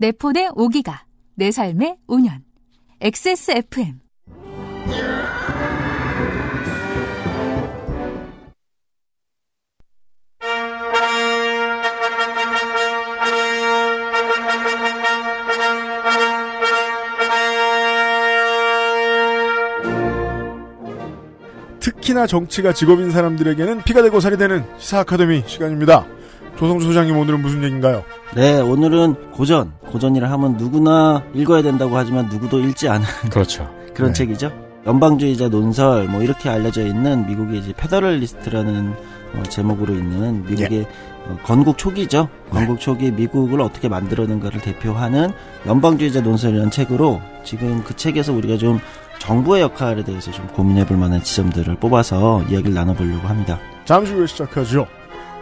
내 폰에 5기가, 내 삶에 5년. XSFM. 특히나 정치가 직업인 사람들에게는 피가 되고 살이 되는 시사 아카데미 시간입니다. 조성주 소장님 오늘은 무슨 얘기인가요? 네, 오늘은 고전. 고전이라 하면 누구나 읽어야 된다고 하지만 누구도 읽지 않은 그렇죠. 그런 네. 책이죠. 연방주의자 논설 뭐 이렇게 알려져 있는 미국의 이제 페더럴리스트라는 어, 제목으로 있는 미국의 예. 어, 건국 초기죠. 건국 네. 초기 미국을 어떻게 만들어낸가를 대표하는 연방주의자 논설이라는 책으로 지금 그 책에서 우리가 좀 정부의 역할에 대해서 좀 고민해볼 만한 지점들을 뽑아서 이야기를 나눠보려고 합니다. 잠시 후에 시작하죠.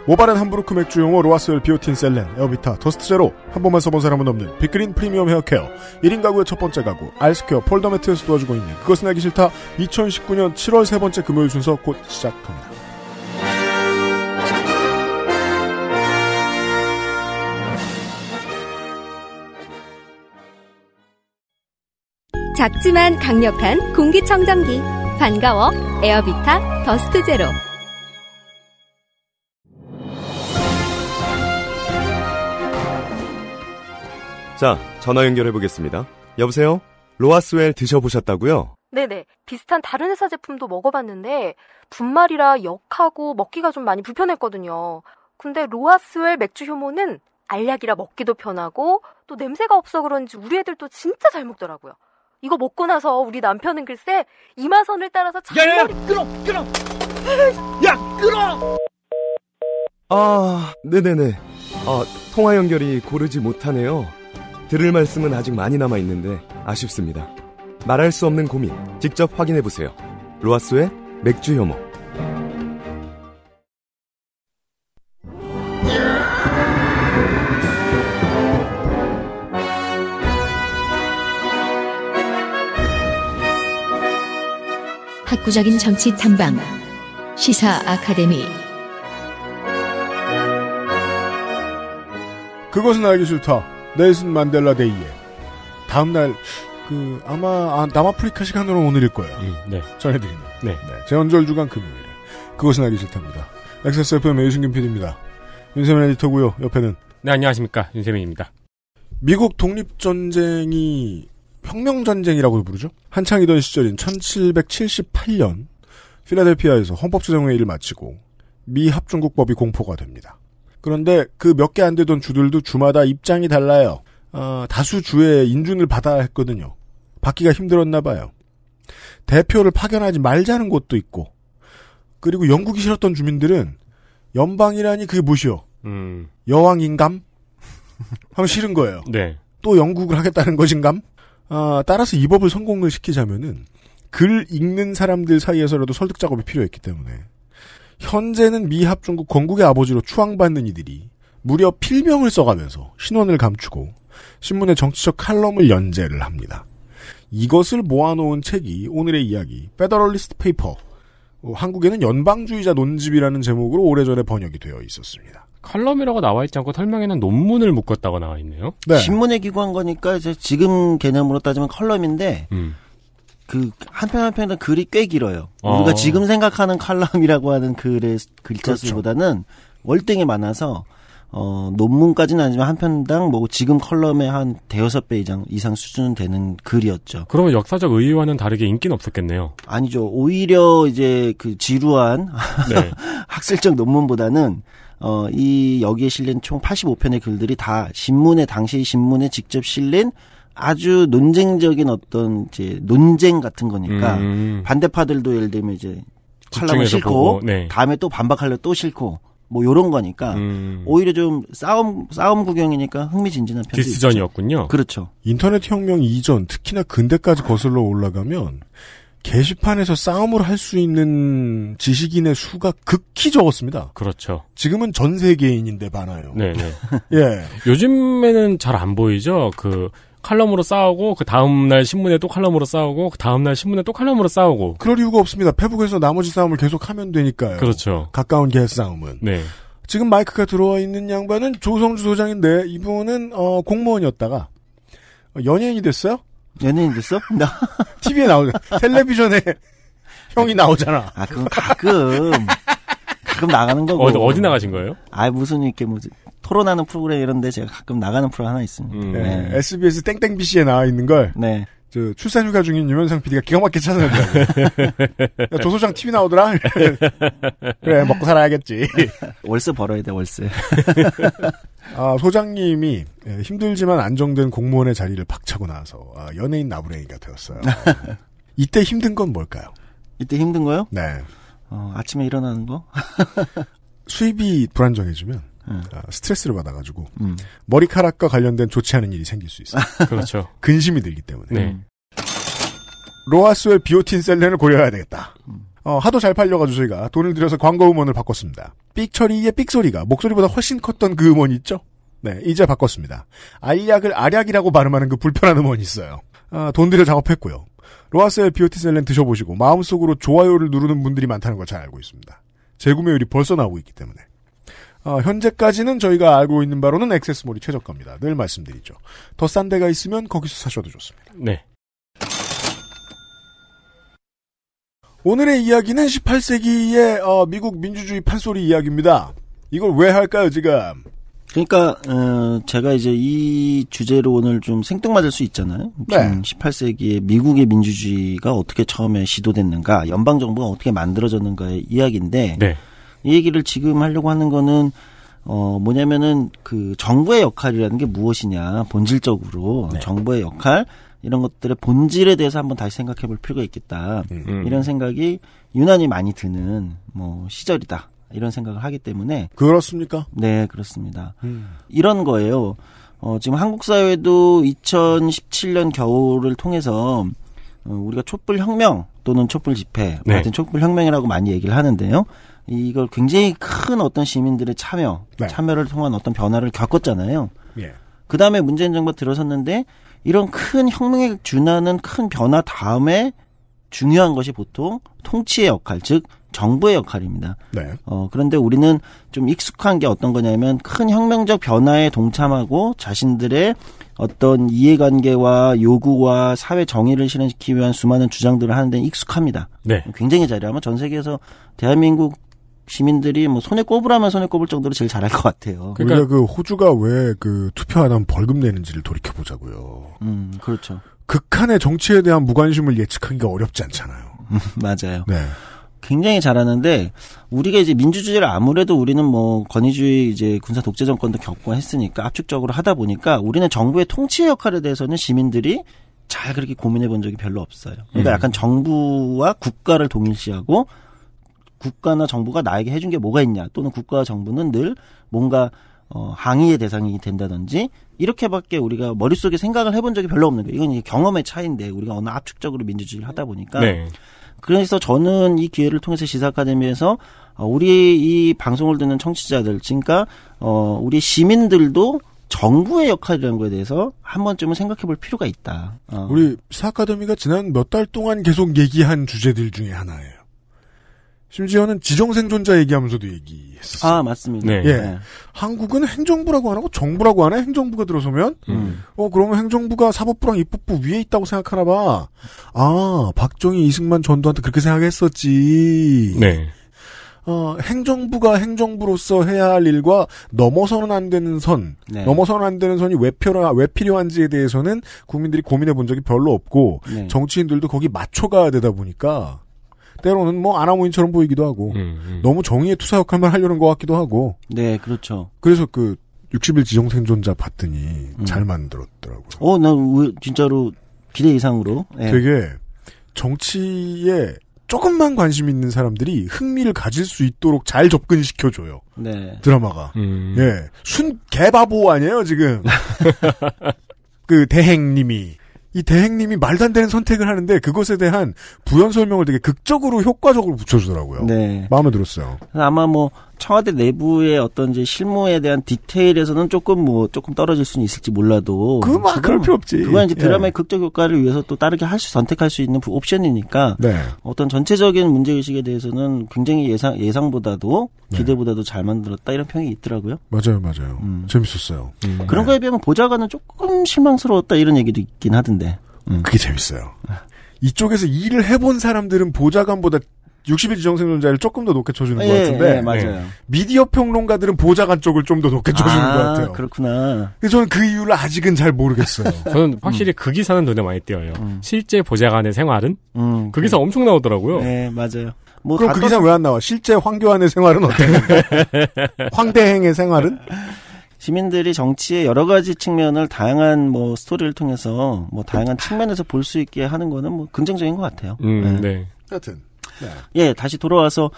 모바은 함부르크 맥주 용어 로아스웰 비오틴 셀렌 에어비타 더스트 제로 한 번만 써본 사람은 없는 빅그린 프리미엄 헤어케어 1인 가구의 첫 번째 가구 알스케어 폴더매트에서 도와주고 있는 그것은 알기 싫다 2019년 7월 세 번째 금요일 순서 곧 시작합니다. 작지만 강력한 공기청정기 반가워 에어비타 더스트 제로 자, 전화 연결해 보겠습니다. 여보세요? 로아스웰 드셔보셨다고요? 네네. 비슷한 다른 회사 제품도 먹어봤는데 분말이라 역하고 먹기가 좀 많이 불편했거든요. 근데 로아스웰 맥주 효모는 알약이라 먹기도 편하고 또 냄새가 없어 그런지 우리 애들도 진짜 잘 먹더라고요. 이거 먹고 나서 우리 남편은 글쎄 이마선을 따라서 잔머리 야, 끌어 끌어 야 끌어 아 네네네 아 통화 연결이 고르지 못하네요 들을 말씀은 아직 많이 남아 있는데 아쉽습니다. 말할 수 없는 고민 직접 확인해 보세요. 로아스의 맥주 혐오. 학구적인 정치 탐방 시사 아카데미 그것은 알기 싫다. 넬슨 만델라 데이에 다음날 그 아마 아, 남아프리카 시간으로 오늘일 거예요. 음, 네. 전해드리는. 네. 네. 제헌절 주간 금요일에 그것은 알기 싫답니다. 엑세스 FM 유승균 PD입니다. 윤세민 에디터고요. 옆에는 네 안녕하십니까 윤세민입니다. 미국 독립 전쟁이 혁명 전쟁이라고 부르죠. 한창이던 시절인 1778년 필라델피아에서 헌법조정회의를 마치고 미 합중국법이 공포가 됩니다. 그런데 그 몇 개 안 되던 주들도 주마다 입장이 달라요. 어, 다수 주의 인준을 받아야 했거든요. 받기가 힘들었나 봐요. 대표를 파견하지 말자는 곳도 있고, 그리고 영국이 싫었던 주민들은 연방이라니 그게 무엇이요? 음. 여왕인감? 하면 싫은 거예요. 네. 또 영국을 하겠다는 것인감? 어, 따라서 이 법을 성공을 시키자면은 글 읽는 사람들 사이에서라도 설득 작업이 필요했기 때문에 현재는 미합 중국 건국의 아버지로 추앙받는 이들이 무려 필명을 써가면서 신원을 감추고 신문의 정치적 칼럼을 연재를 합니다. 이것을 모아놓은 책이 오늘의 이야기 페더럴리스트 페이퍼 어, 한국에는 연방주의자 논집이라는 제목으로 오래전에 번역이 되어 있었습니다. 칼럼이라고 나와 있지 않고 설명에는 논문을 묶었다고 나와 있네요. 네. 신문에 기고한 거니까 이제 지금 개념으로 따지면 칼럼인데 음. 그 한 편 한편은 글이 꽤 길어요. 어. 우리가 지금 생각하는 칼럼이라고 하는 글의 글자 수보다는 그렇죠. 월등히 많아서 어, 논문까지는 아니지만 한 편당 뭐 지금 컬럼의 한 대여섯 배 이상, 이상 수준은 되는 글이었죠. 그러면 역사적 의의와는 다르게 인기는 없었겠네요. 아니죠. 오히려 이제 그 지루한 네. 학술적 논문보다는 어, 이 여기에 실린 총 85편의 글들이 다 신문에 당시 신문에 직접 실린 아주 논쟁적인 어떤 이제 논쟁 같은 거니까 음. 음, 음. 반대파들도 예를 들면 이제 칼라을 싫고 네. 다음에 또 반박하려 또 싫고 뭐 요런 거니까 음. 오히려 좀 싸움 싸움 구경이니까 흥미진진한 편이 디스전이었군요. 그렇죠. 인터넷 혁명 이전 특히나 근대까지 거슬러 올라가면 게시판에서 싸움을 할 수 있는 지식인의 수가 극히 적었습니다. 그렇죠. 지금은 전 세계인인데 많아요. 네. 네. 예. 요즘에는 잘 안 보이죠. 그 칼럼으로 싸우고 그 다음날 신문에 또 칼럼으로 싸우고 그 다음날 신문에 또 칼럼으로 싸우고 그럴 이유가 없습니다. 페북에서 나머지 싸움을 계속 하면 되니까요. 그렇죠. 가까운 개 싸움은. 네. 지금 마이크가 들어와 있는 양반은 조성주 소장인데 이분은 어, 공무원이었다가 연예인이 됐어요? 연예인 됐어? 나 TV에 나오잖 텔레비전에 형이 나오잖아. 아 그건 가끔. 가끔 나가는 거고. 어디, 어디 나가신 거예요? 아 무슨 이렇게 무슨 토론하는 프로그램 이런데 제가 가끔 나가는 프로 하나 있습니다. 음. 네. 네 SBS 땡땡 BC에 나와 있는 걸. 네. 저 출산휴가 중인 유면상 PD가 기가 막히게 찾아낸다. 조 소장 TV 나오더라. 그래 먹고 살아야겠지. 월세 벌어야 돼 월세. 아 소장님이 예, 힘들지만 안정된 공무원의 자리를 박차고 나서 아, 연예인 나부랭이가 되었어요. 이때 힘든 건 뭘까요? 이때 힘든 거요? 네. 어, 아침에 일어나는 거? 수입이 불안정해지면 음. 아, 스트레스를 받아가지고 음. 머리카락과 관련된 좋지 않은 일이 생길 수 있어요. 그렇죠. 근심이 들기 때문에. 네. 로하스의 비오틴 셀렌을 고려해야 되겠다. 음. 어, 하도 잘 팔려가지고 저희가 돈을 들여서 광고 음원을 바꿨습니다. 삑처리의 삑소리가 목소리보다 훨씬 컸던 그 음원 있죠? 네, 이제 바꿨습니다. 알약을 알약이라고 발음하는 그 불편한 음원이 있어요. 아, 돈 들여 작업했고요. 로하스의 비오틴셀렌 드셔보시고 마음속으로 좋아요를 누르는 분들이 많다는 걸 잘 알고 있습니다. 재구매율이 벌써 나오고 있기 때문에. 어, 현재까지는 저희가 알고 있는 바로는 액세스몰이 최저가입니다. 늘 말씀드리죠. 더 싼 데가 있으면 거기서 사셔도 좋습니다. 네. 오늘의 이야기는 18세기의 어, 미국 민주주의 판소리 이야기입니다. 이걸 왜 할까요, 지금? 그러니까 어, 제가 이제 이 주제로 오늘 좀 생뚱맞을 수 있잖아요. 네. 18세기에 미국의 민주주의가 어떻게 처음에 시도됐는가, 연방 정부가 어떻게 만들어졌는가의 이야기인데 네. 이 얘기를 지금 하려고 하는 거는 어 뭐냐면은 그 정부의 역할이라는 게 무엇이냐 본질적으로 네. 정부의 역할 이런 것들의 본질에 대해서 한번 다시 생각해 볼 필요가 있겠다 네. 음. 이런 생각이 유난히 많이 드는 뭐 시절이다 이런 생각을 하기 때문에 그렇습니까? 네 그렇습니다. 음. 이런 거예요. 어, 지금 한국 사회도 2017년 겨울을 통해서 어, 우리가 촛불 혁명 또는 촛불 집회 네. 같은 촛불 혁명이라고 많이 얘기를 하는데요. 이걸 굉장히 큰 어떤 시민들의 참여, 네. 참여를 통한 어떤 변화를 겪었잖아요. 예. 그 다음에 문재인 정부 가 들어섰는데 이런 큰혁명의 준하는 큰 변화 다음에 중요한 것이 보통 통치의 역할, 즉 정부의 역할입니다. 네. 어, 그런데 우리는 좀 익숙한 게 어떤 거냐면 큰 혁명적 변화에 동참하고 자신들의 어떤 이해관계와 요구와 사회 정의를 실현시키기 위한 수많은 주장들을 하는데 익숙합니다. 네. 굉장히 잘해요. 아마 전 세계에서 대한민국 시민들이 뭐 손에 꼽으라면 손에 꼽을 정도로 제일 잘할 것 같아요. 그러니까 그 호주가 왜 그 투표 안 하면 벌금 내는지를 돌이켜 보자고요. 음, 그렇죠. 극한의 정치에 대한 무관심을 예측하기가 어렵지 않잖아요. 맞아요. 네. 굉장히 잘하는데 우리가 이제 민주주의를 아무래도 우리는 뭐 권위주의 이제 군사 독재 정권도 겪고 했으니까 압축적으로 하다 보니까 우리는 정부의 통치 역할에 대해서는 시민들이 잘 그렇게 고민해 본 적이 별로 없어요. 그러니까 음. 약간 정부와 국가를 동일시하고 국가나 정부가 나에게 해준 게 뭐가 있냐 또는 국가와 정부는 늘 뭔가 어, 항의의 대상이 된다든지 이렇게밖에 우리가 머릿속에 생각을 해본 적이 별로 없는 거예요. 이건 이제 경험의 차이인데 우리가 어느 압축적으로 민주주의를 하다 보니까 네. 그래서 저는 이 기회를 통해서 시사 아카데미에서 어, 우리 이 방송을 듣는 청취자들 그러니까 어, 우리 시민들도 정부의 역할이라는 거에 대해서 한 번쯤은 생각해 볼 필요가 있다. 어. 우리 시사 아카데미가 지난 몇 달 동안 계속 얘기한 주제들 중에 하나예요. 심지어는 지정생존자 얘기하면서도 얘기했어요. 아 맞습니다. 네. 예. 네. 한국은 행정부라고 안 하고 정부라고 하네. 행정부가 들어서면 음. 어 그러면 행정부가 사법부랑 입법부 위에 있다고 생각하나 봐. 아 박정희 이승만 전두한테 그렇게 생각했었지. 네. 어, 행정부가 행정부로서 해야 할 일과 넘어서는 안 되는 선, 네. 넘어서는 안 되는 선이 왜, 필요, 왜 필요한지에 대해서는 국민들이 고민해 본 적이 별로 없고, 네. 정치인들도 거기 맞춰가야 되다 보니까, 때로는 뭐 아나무인처럼 보이기도 하고 음, 음. 너무 정의의 투사 역할만 하려는 것 같기도 하고. 네, 그렇죠. 그래서 그 60일 지정 생존자 봤더니 음. 잘 만들었더라고요. 어, 난 진짜로 기대 이상으로. 네. 되게 정치에 조금만 관심 있는 사람들이 흥미를 가질 수 있도록 잘 접근시켜줘요. 네. 드라마가. 음. 예. 순 개바보 아니에요, 지금. 그 대행님이 이 대행님이 말도 안 되는 선택을 하는데 그것에 대한 부연 설명을 되게 극적으로 효과적으로 붙여주더라고요. 네. 마음에 들었어요. 아마 뭐 청와대 내부의 어떤 이제 실무에 대한 디테일에서는 조금 뭐 조금 떨어질 수는 있을지 몰라도 그막 뭐 그럴 필요 없지. 그건 이제 예. 드라마의 예. 극적 효과를 위해서 또 다르게 할 수 선택할 수 있는 옵션이니까 네. 어떤 전체적인 문제 의식에 대해서는 굉장히 예상 예상보다도 네. 기대보다도 잘 만들었다 이런 평이 있더라고요. 맞아요, 맞아요. 음. 재밌었어요. 음. 네. 그런 거에 비하면 보좌관은 조금 실망스러웠다 이런 얘기도 있긴 하던데. 음. 그게 재밌어요. 이쪽에서 일을 해본 사람들은 보좌관보다 60일 지정생존자를 조금 더 높게 쳐주는 예, 것 같은데 예, 맞아요. 예. 미디어 평론가들은 보좌관 쪽을 좀 더 높게 쳐주는 아, 것 같아요. 그렇구나. 저는 그 이유를 아직은 잘 모르겠어요. 저는 확실히 음. 그 기사는 눈에 많이 띄어요. 음. 실제 보좌관의 생활은 음, 그 기사 네. 엄청 나오더라고요. 네 맞아요. 뭐 그럼 그 떠... 기사 왜안 나와? 실제 황교안의 생활은 어때? 요 황대행의 생활은? 시민들이 정치의 여러 가지 측면을 다양한 뭐 스토리를 통해서 뭐 다양한 측면에서 볼 수 있게 하는 거는 뭐 긍정적인 것 같아요. 음, 네. 네. 하여튼 네. 예, 다시 돌아와서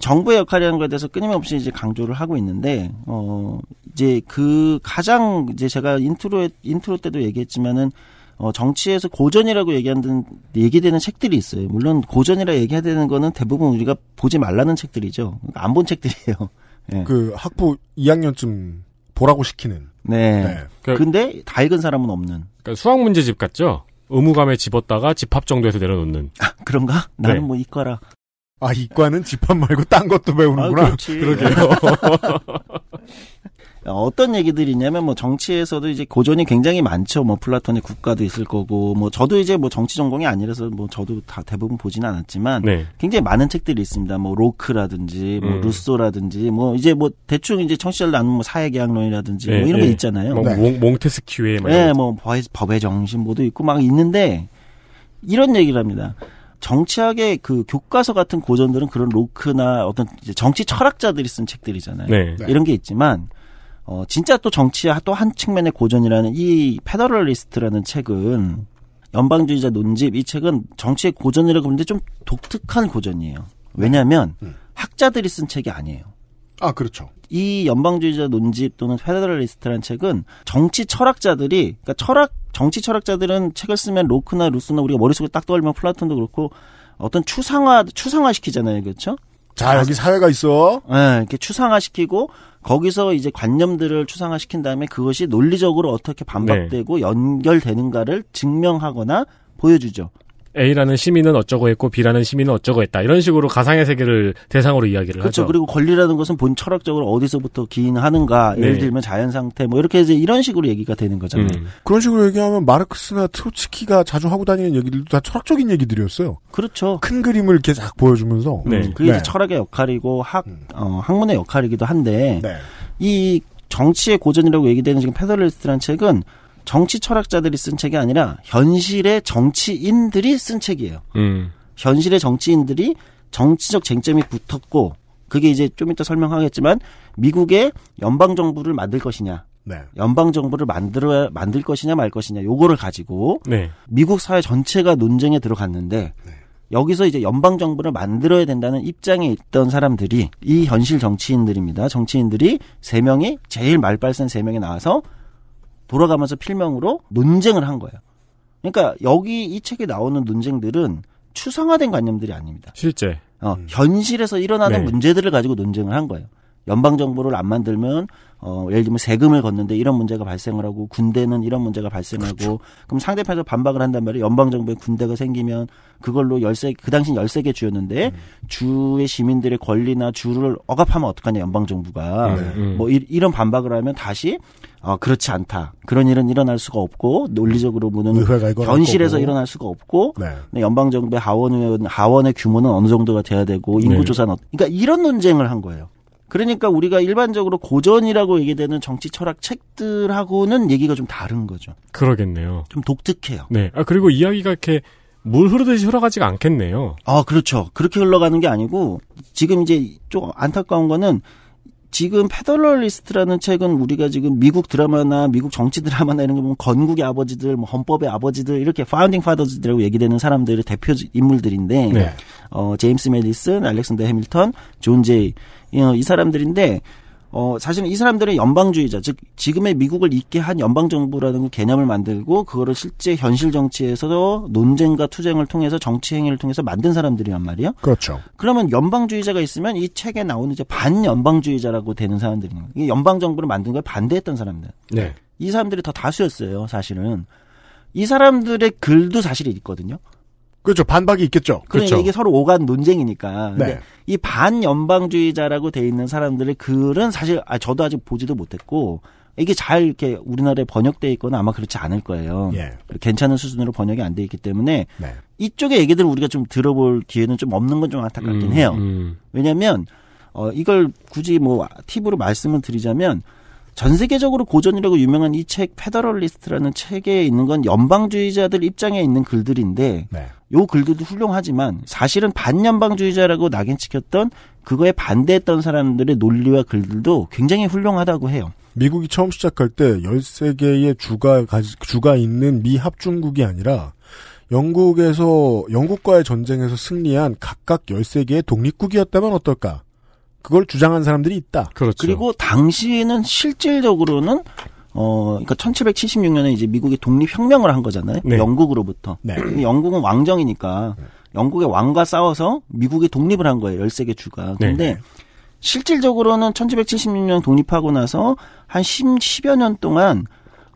정부의 역할이라는 것에 대해서 끊임없이 이제 강조를 하고 있는데 어 이제 그 가장 이제 제가 인트로에 인트로 때도 얘기했지만은 어, 정치에서 고전이라고 얘기하는, 얘기되는 책들이 있어요. 물론 고전이라 얘기해야 되는 거는 대부분 우리가 보지 말라는 책들이죠. 그러니까 안본 책들이에요. 네. 그 학부 2학년쯤 보라고 시키는. 네. 네. 그 근데 다 읽은 사람은 없는. 그러니까 수학 문제집 같죠? 의무감에 집었다가 집합 정도에서 내려놓는. 아, 그런가? 네. 나는 네. 뭐 이과라. 아, 이과는 집합 말고 딴 것도 배우는구나. 아, 그러게요. 어떤 얘기들이냐면 있뭐 정치에서도 이제 고전이 굉장히 많죠. 뭐 플라톤의 국가도 있을 거고 뭐 저도 이제 뭐 정치 전공이 아니라서 뭐 저도 다 대부분 보지는 않았지만 네. 굉장히 많은 책들이 있습니다. 뭐 로크라든지 뭐 음. 루소라든지 뭐 이제 뭐 대충 이제 청취자들 나누는 뭐 사회계약론이라든지 뭐 네, 뭐 이런 네. 거 있잖아요. 뭐 네. 몽테스키우 네, 뭐 법의 정신 모두 있고 막 있는데 이런 얘기를 합니다. 정치학의 그 교과서 같은 고전들은 그런 로크나 어떤 이제 정치 철학자들이 쓴 책들이잖아요. 네. 네. 이런 게 있지만 어, 진짜 또 정치의 또 한 측면의 고전이라는 이 페더럴리스트라는 책은 연방주의자 논집 이 책은 정치의 고전이라고 하는데 좀 독특한 고전이에요. 왜냐하면 음. 학자들이 쓴 책이 아니에요. 아 그렇죠. 이 연방주의자 논집 또는 페더럴리스트란 책은 정치 철학자들이 그러니까 철학 정치 철학자들은 책을 쓰면 로크나 루스나 우리가 머릿속에 딱 떠올리면 플라톤도 그렇고 어떤 추상화 추상화시키잖아요, 그렇죠? 자 여기 사회가 있어. 네, 이렇게 추상화시키고 거기서 이제 관념들을 추상화시킨 다음에 그것이 논리적으로 어떻게 반박되고 네. 연결되는가를 증명하거나 보여주죠. A라는 시민은 어쩌고 했고 B라는 시민은 어쩌고 했다. 이런 식으로 가상의 세계를 대상으로 이야기를 그렇죠. 하죠. 그리고 권리라는 것은 본 철학적으로 어디서부터 기인하는가. 네. 예를 들면 자연 상태 뭐 이렇게 이제 이런 식으로 얘기가 되는 거잖아요. 음. 그런 식으로 얘기하면 마르크스나 트로츠키가 자주 하고 다니는 얘기들도 다 철학적인 얘기들이었어요. 그렇죠. 큰 그림을 이렇게 보여주면서 음, 네. 음, 그게 네. 철학의 역할이고 학 음. 어, 학문의 역할이기도 한데 네. 이 정치의 고전이라고 얘기되는 지금 페더럴스트란 책은 정치 철학자들이 쓴 책이 아니라 현실의 정치인들이 쓴 책이에요. 음. 현실의 정치인들이 정치적 쟁점이 붙었고 그게 이제 좀 이따 설명하겠지만 미국의 연방 정부를 만들 것이냐, 네. 연방 정부를 만들어 만들 것이냐 말 것이냐 요거를 가지고 네. 미국 사회 전체가 논쟁에 들어갔는데 네. 여기서 이제 연방 정부를 만들어야 된다는 입장에 있던 사람들이 이 현실 정치인들입니다. 정치인들이 세 명이 제일 말빨센 세 명이 나와서 돌아가면서 필명으로 논쟁을 한 거예요. 그러니까 여기 이 책에 나오는 논쟁들은 추상화된 관념들이 아닙니다. 실제 어, 음. 현실에서 일어나는 네. 문제들을 가지고 논쟁을 한 거예요. 연방 정부를 안 만들면 어, 예를 들면 세금을 걷는데 이런 문제가 발생을 하고 군대는 이런 문제가 발생하고 그렇죠. 그럼 상대편에서 반박을 한단 말이에요. 연방정부에 군대가 생기면 그걸로 열세 그 당시 열세 개 주였는데 음. 주의 시민들의 권리나 주를 억압하면 어떡하냐 연방정부가 네. 음. 뭐 이, 런 반박을 하면 다시 어, 그렇지 않다. 그런 일은 일어날 수가 없고 논리적으로 보는 현실에서 일어날 수가 없고 네. 연방정부의 하원의 하원의 규모는 어느 정도가 돼야 되고 인구조사는 네. 어, 그러니까 이런 논쟁을 한 거예요. 그러니까 우리가 일반적으로 고전이라고 얘기되는 정치 철학 책들하고는 얘기가 좀 다른 거죠. 그러겠네요. 좀 독특해요. 네. 아, 그리고 이야기가 이렇게 물 흐르듯이 흘러가지가 않겠네요. 아, 그렇죠. 그렇게 흘러가는 게 아니고 지금 이제 좀 안타까운 거는 지금 페더럴리스트라는 책은 우리가 지금 미국 드라마나 미국 정치 드라마나 이런 거 보면 건국의 아버지들, 뭐 헌법의 아버지들 이렇게 파운딩 파더즈들이라고 얘기되는 사람들의 대표 인물들인데 네. 어 제임스 메디슨, 알렉산더 해밀턴, 존 제이 어, 이 사람들인데 어, 사실은 이 사람들은 연방주의자, 즉, 지금의 미국을 있게 한 연방정부라는 개념을 만들고, 그거를 실제 현실 정치에서도 논쟁과 투쟁을 통해서 정치행위를 통해서 만든 사람들이란 말이에요. 그렇죠. 그러면 연방주의자가 있으면 이 책에 나오는 이제 반연방주의자라고 되는 사람들이거요이 연방정부를 만든 걸 반대했던 사람들. 네. 이 사람들이 더 다수였어요, 사실은. 이 사람들의 글도 사실 있거든요. 그렇죠. 반박이 있겠죠. 그러니까 렇죠 이게 그렇죠. 서로 오간 논쟁이니까. 네. 이 반연방주의자라고 돼 있는 사람들의 글은 사실 아, 저도 아직 보지도 못했고 이게 잘 이렇게 우리나라에 번역돼 있거나 아마 그렇지 않을 거예요. 예. 괜찮은 수준으로 번역이 안 돼 있기 때문에 네. 이쪽의 얘기들을 우리가 좀 들어볼 기회는 좀 없는 건 좀 안타깝긴 음, 해요. 음. 왜냐하면 어 이걸 굳이 뭐 팁으로 말씀을 드리자면 전 세계적으로 고전이라고 유명한 이 책 페더럴리스트라는 책에 있는 건 연방주의자들 입장에 있는 글들인데 네. 요 글들도 훌륭하지만 사실은 반연방주의자라고 낙인찍혔던 그거에 반대했던 사람들의 논리와 글들도 굉장히 훌륭하다고 해요. 미국이 처음 시작할 때 13개의 주가 주가 있는 미 합중국이 아니라 영국에서 영국과의 전쟁에서 승리한 각각 13개의 독립국이었다면 어떨까? 그걸 주장한 사람들이 있다. 그렇죠. 그리고 당시에는 실질적으로는 어, 그러니까 1776년에 이제 미국이 독립혁명을 한 거잖아요. 네. 영국으로부터. 네. 영국은 왕정이니까 영국의 왕과 싸워서 미국이 독립을 한 거예요. 13개 주가. 네. 근데 네. 실질적으로는 1776년 독립하고 나서 한 10, 10여 년 동안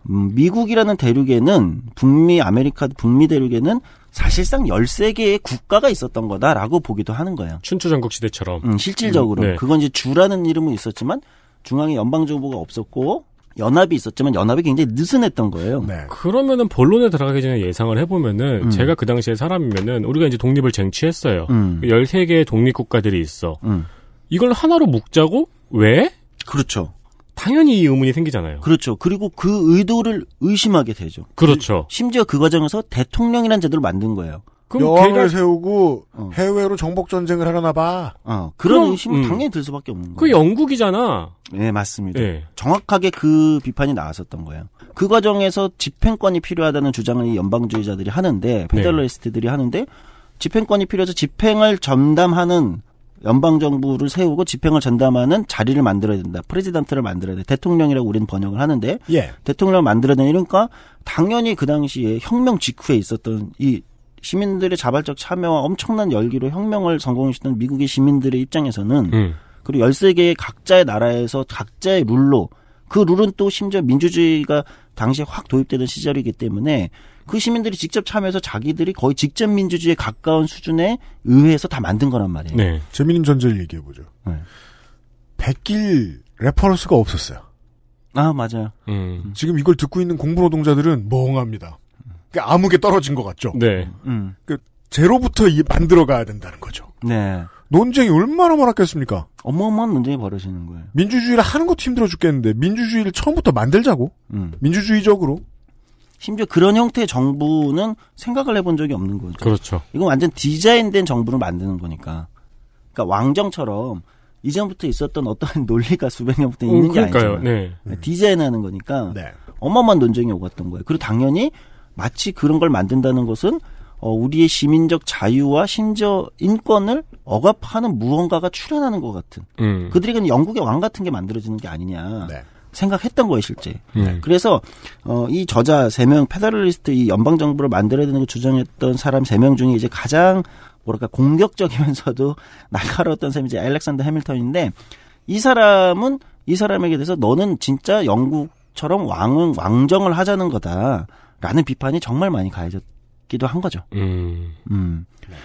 음, 미국이라는 대륙에는 북미 아메리카 북미 대륙에는 사실상 열세 개의 국가가 있었던 거다라고 보기도 하는 거예요. 춘추전국 시대처럼. 음, 실질적으로. 음, 네. 그건 이제 주라는 이름은 있었지만 중앙에 연방정부가 없었고 연합이 있었지만 연합이 굉장히 느슨했던 거예요. 네. 그러면은 본론에 들어가기 전에 예상을 해보면은 음. 제가 그 당시에 사람이면은 우리가 이제 독립을 쟁취했어요. 음. 13개의 그 독립국가들이 있어. 음. 이걸 하나로 묶자고? 왜? 그렇죠. 당연히 의문이 생기잖아요. 그렇죠. 그리고 그 의도를 의심하게 되죠. 그렇죠. 그, 심지어 그 과정에서 대통령이라는 제도를 만든 거예요. 그럼 여왕을 걔가... 세우고 어. 해외로 정복 전쟁을 하려나 봐. 어, 그런 그럼, 의심은 음. 당연히 들 수밖에 없는 그 거예요. 그 영국이잖아. 네, 맞습니다. 네. 정확하게 그 비판이 나왔었던 거예요. 그 과정에서 집행권이 필요하다는 주장을 이 연방주의자들이 하는데 페달러리스트들이 네. 하는데 집행권이 필요해서 집행을 전담하는 연방 정부를 세우고 집행을 전담하는 자리를 만들어야 된다. 프레지던트를 만들어야 돼. 대통령이라고 우리는 번역을 하는데 예. 대통령을 만들어야 되니까 그러니까 당연히 그 당시에 혁명 직후에 있었던 이 시민들의 자발적 참여와 엄청난 열기로 혁명을 성공시켰던 미국의 시민들의 입장에서는 음. 그리고 열세 개의 각자의 나라에서 각자의 룰로 그 룰은 또 심지어 민주주의가 당시에 확 도입되던 시절이기 때문에 그 시민들이 직접 참여해서 자기들이 거의 직접 민주주의에 가까운 수준의 의회에서 다 만든 거란 말이에요. 네. 재민님 전제를 얘기해 보죠. 네. 백길 레퍼런스가 없었어요. 아 맞아요. 음. 지금 이걸 듣고 있는 공부 노동자들은 멍합니다. 그러니까 암흑에 떨어진 것 같죠. 네. 음. 그러니까 제로부터 만들어 가야 된다는 거죠. 네. 논쟁이 얼마나 많았겠습니까? 어마어마한 논쟁이 벌어지는 거예요. 민주주의를 하는 것도 힘들어 죽겠는데 민주주의를 처음부터 만들자고. 음. 민주주의적으로 심지어 그런 형태의 정부는 생각을 해본 적이 없는 거죠. 그렇죠. 이건 완전 디자인된 정부를 만드는 거니까. 그러니까 왕정처럼 이전부터 있었던 어떠한 논리가 수백 년부터 있는 게 아니잖아요. 네. 그러니까 디자인하는 거니까 네. 어마어마한 논쟁이 오갔던 거예요. 그리고 당연히 마치 그런 걸 만든다는 것은 어, 우리의 시민적 자유와 심지어 인권을 억압하는 무언가가 출현하는 것 같은. 음. 그들이 그냥 영국의 왕 같은 게 만들어지는 게 아니냐. 네. 생각했던 거예요, 실제. 네. 그래서 어, 이 저자 세 명 페더럴리스트 이 연방 정부를 만들어야 되는 걸 주장했던 사람 세 명 중에 이제 가장 뭐랄까 공격적이면서도 날카로웠던 셈이 이제 알렉산더 해밀턴인데 이 사람은 이 사람에게 대해서 너는 진짜 영국처럼 왕은 왕정을 하자는 거다라는 비판이 정말 많이 가해졌기도 한 거죠. 음. 음. 네.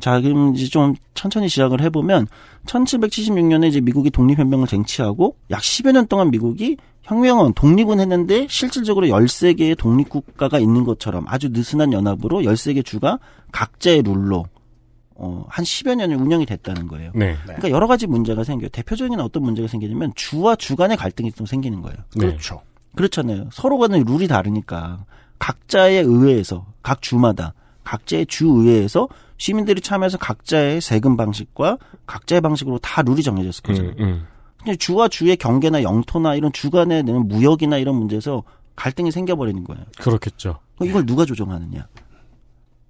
자 그럼 이제 좀 천천히 시작을 해보면 1776년에 이제 미국이 독립혁명을 쟁취하고 약 10여 년 동안 미국이 혁명은 독립은 했는데 실질적으로 13개의 독립국가가 있는 것처럼 아주 느슨한 연합으로 13개 주가 각자의 룰로 어, 한 10여 년이 운영이 됐다는 거예요. 네. 그러니까 여러 가지 문제가 생겨요. 대표적인 어떤 문제가 생기냐면 주와 주 간의 갈등이 좀 생기는 거예요. 네. 그렇죠. 그렇잖아요. 서로 간의 룰이 다르니까 각자의 의회에서 각 주마다 각자의 주 의회에서 시민들이 참여해서 각자의 세금 방식과 각자의 방식으로 다 룰이 정해졌을 음, 거잖아요. 음, 음. 근데 주와 주의 경계나 영토나 이런 주간에 내는 무역이나 이런 문제에서 갈등이 생겨버리는 거예요. 그렇겠죠. 이걸 누가 조정하느냐?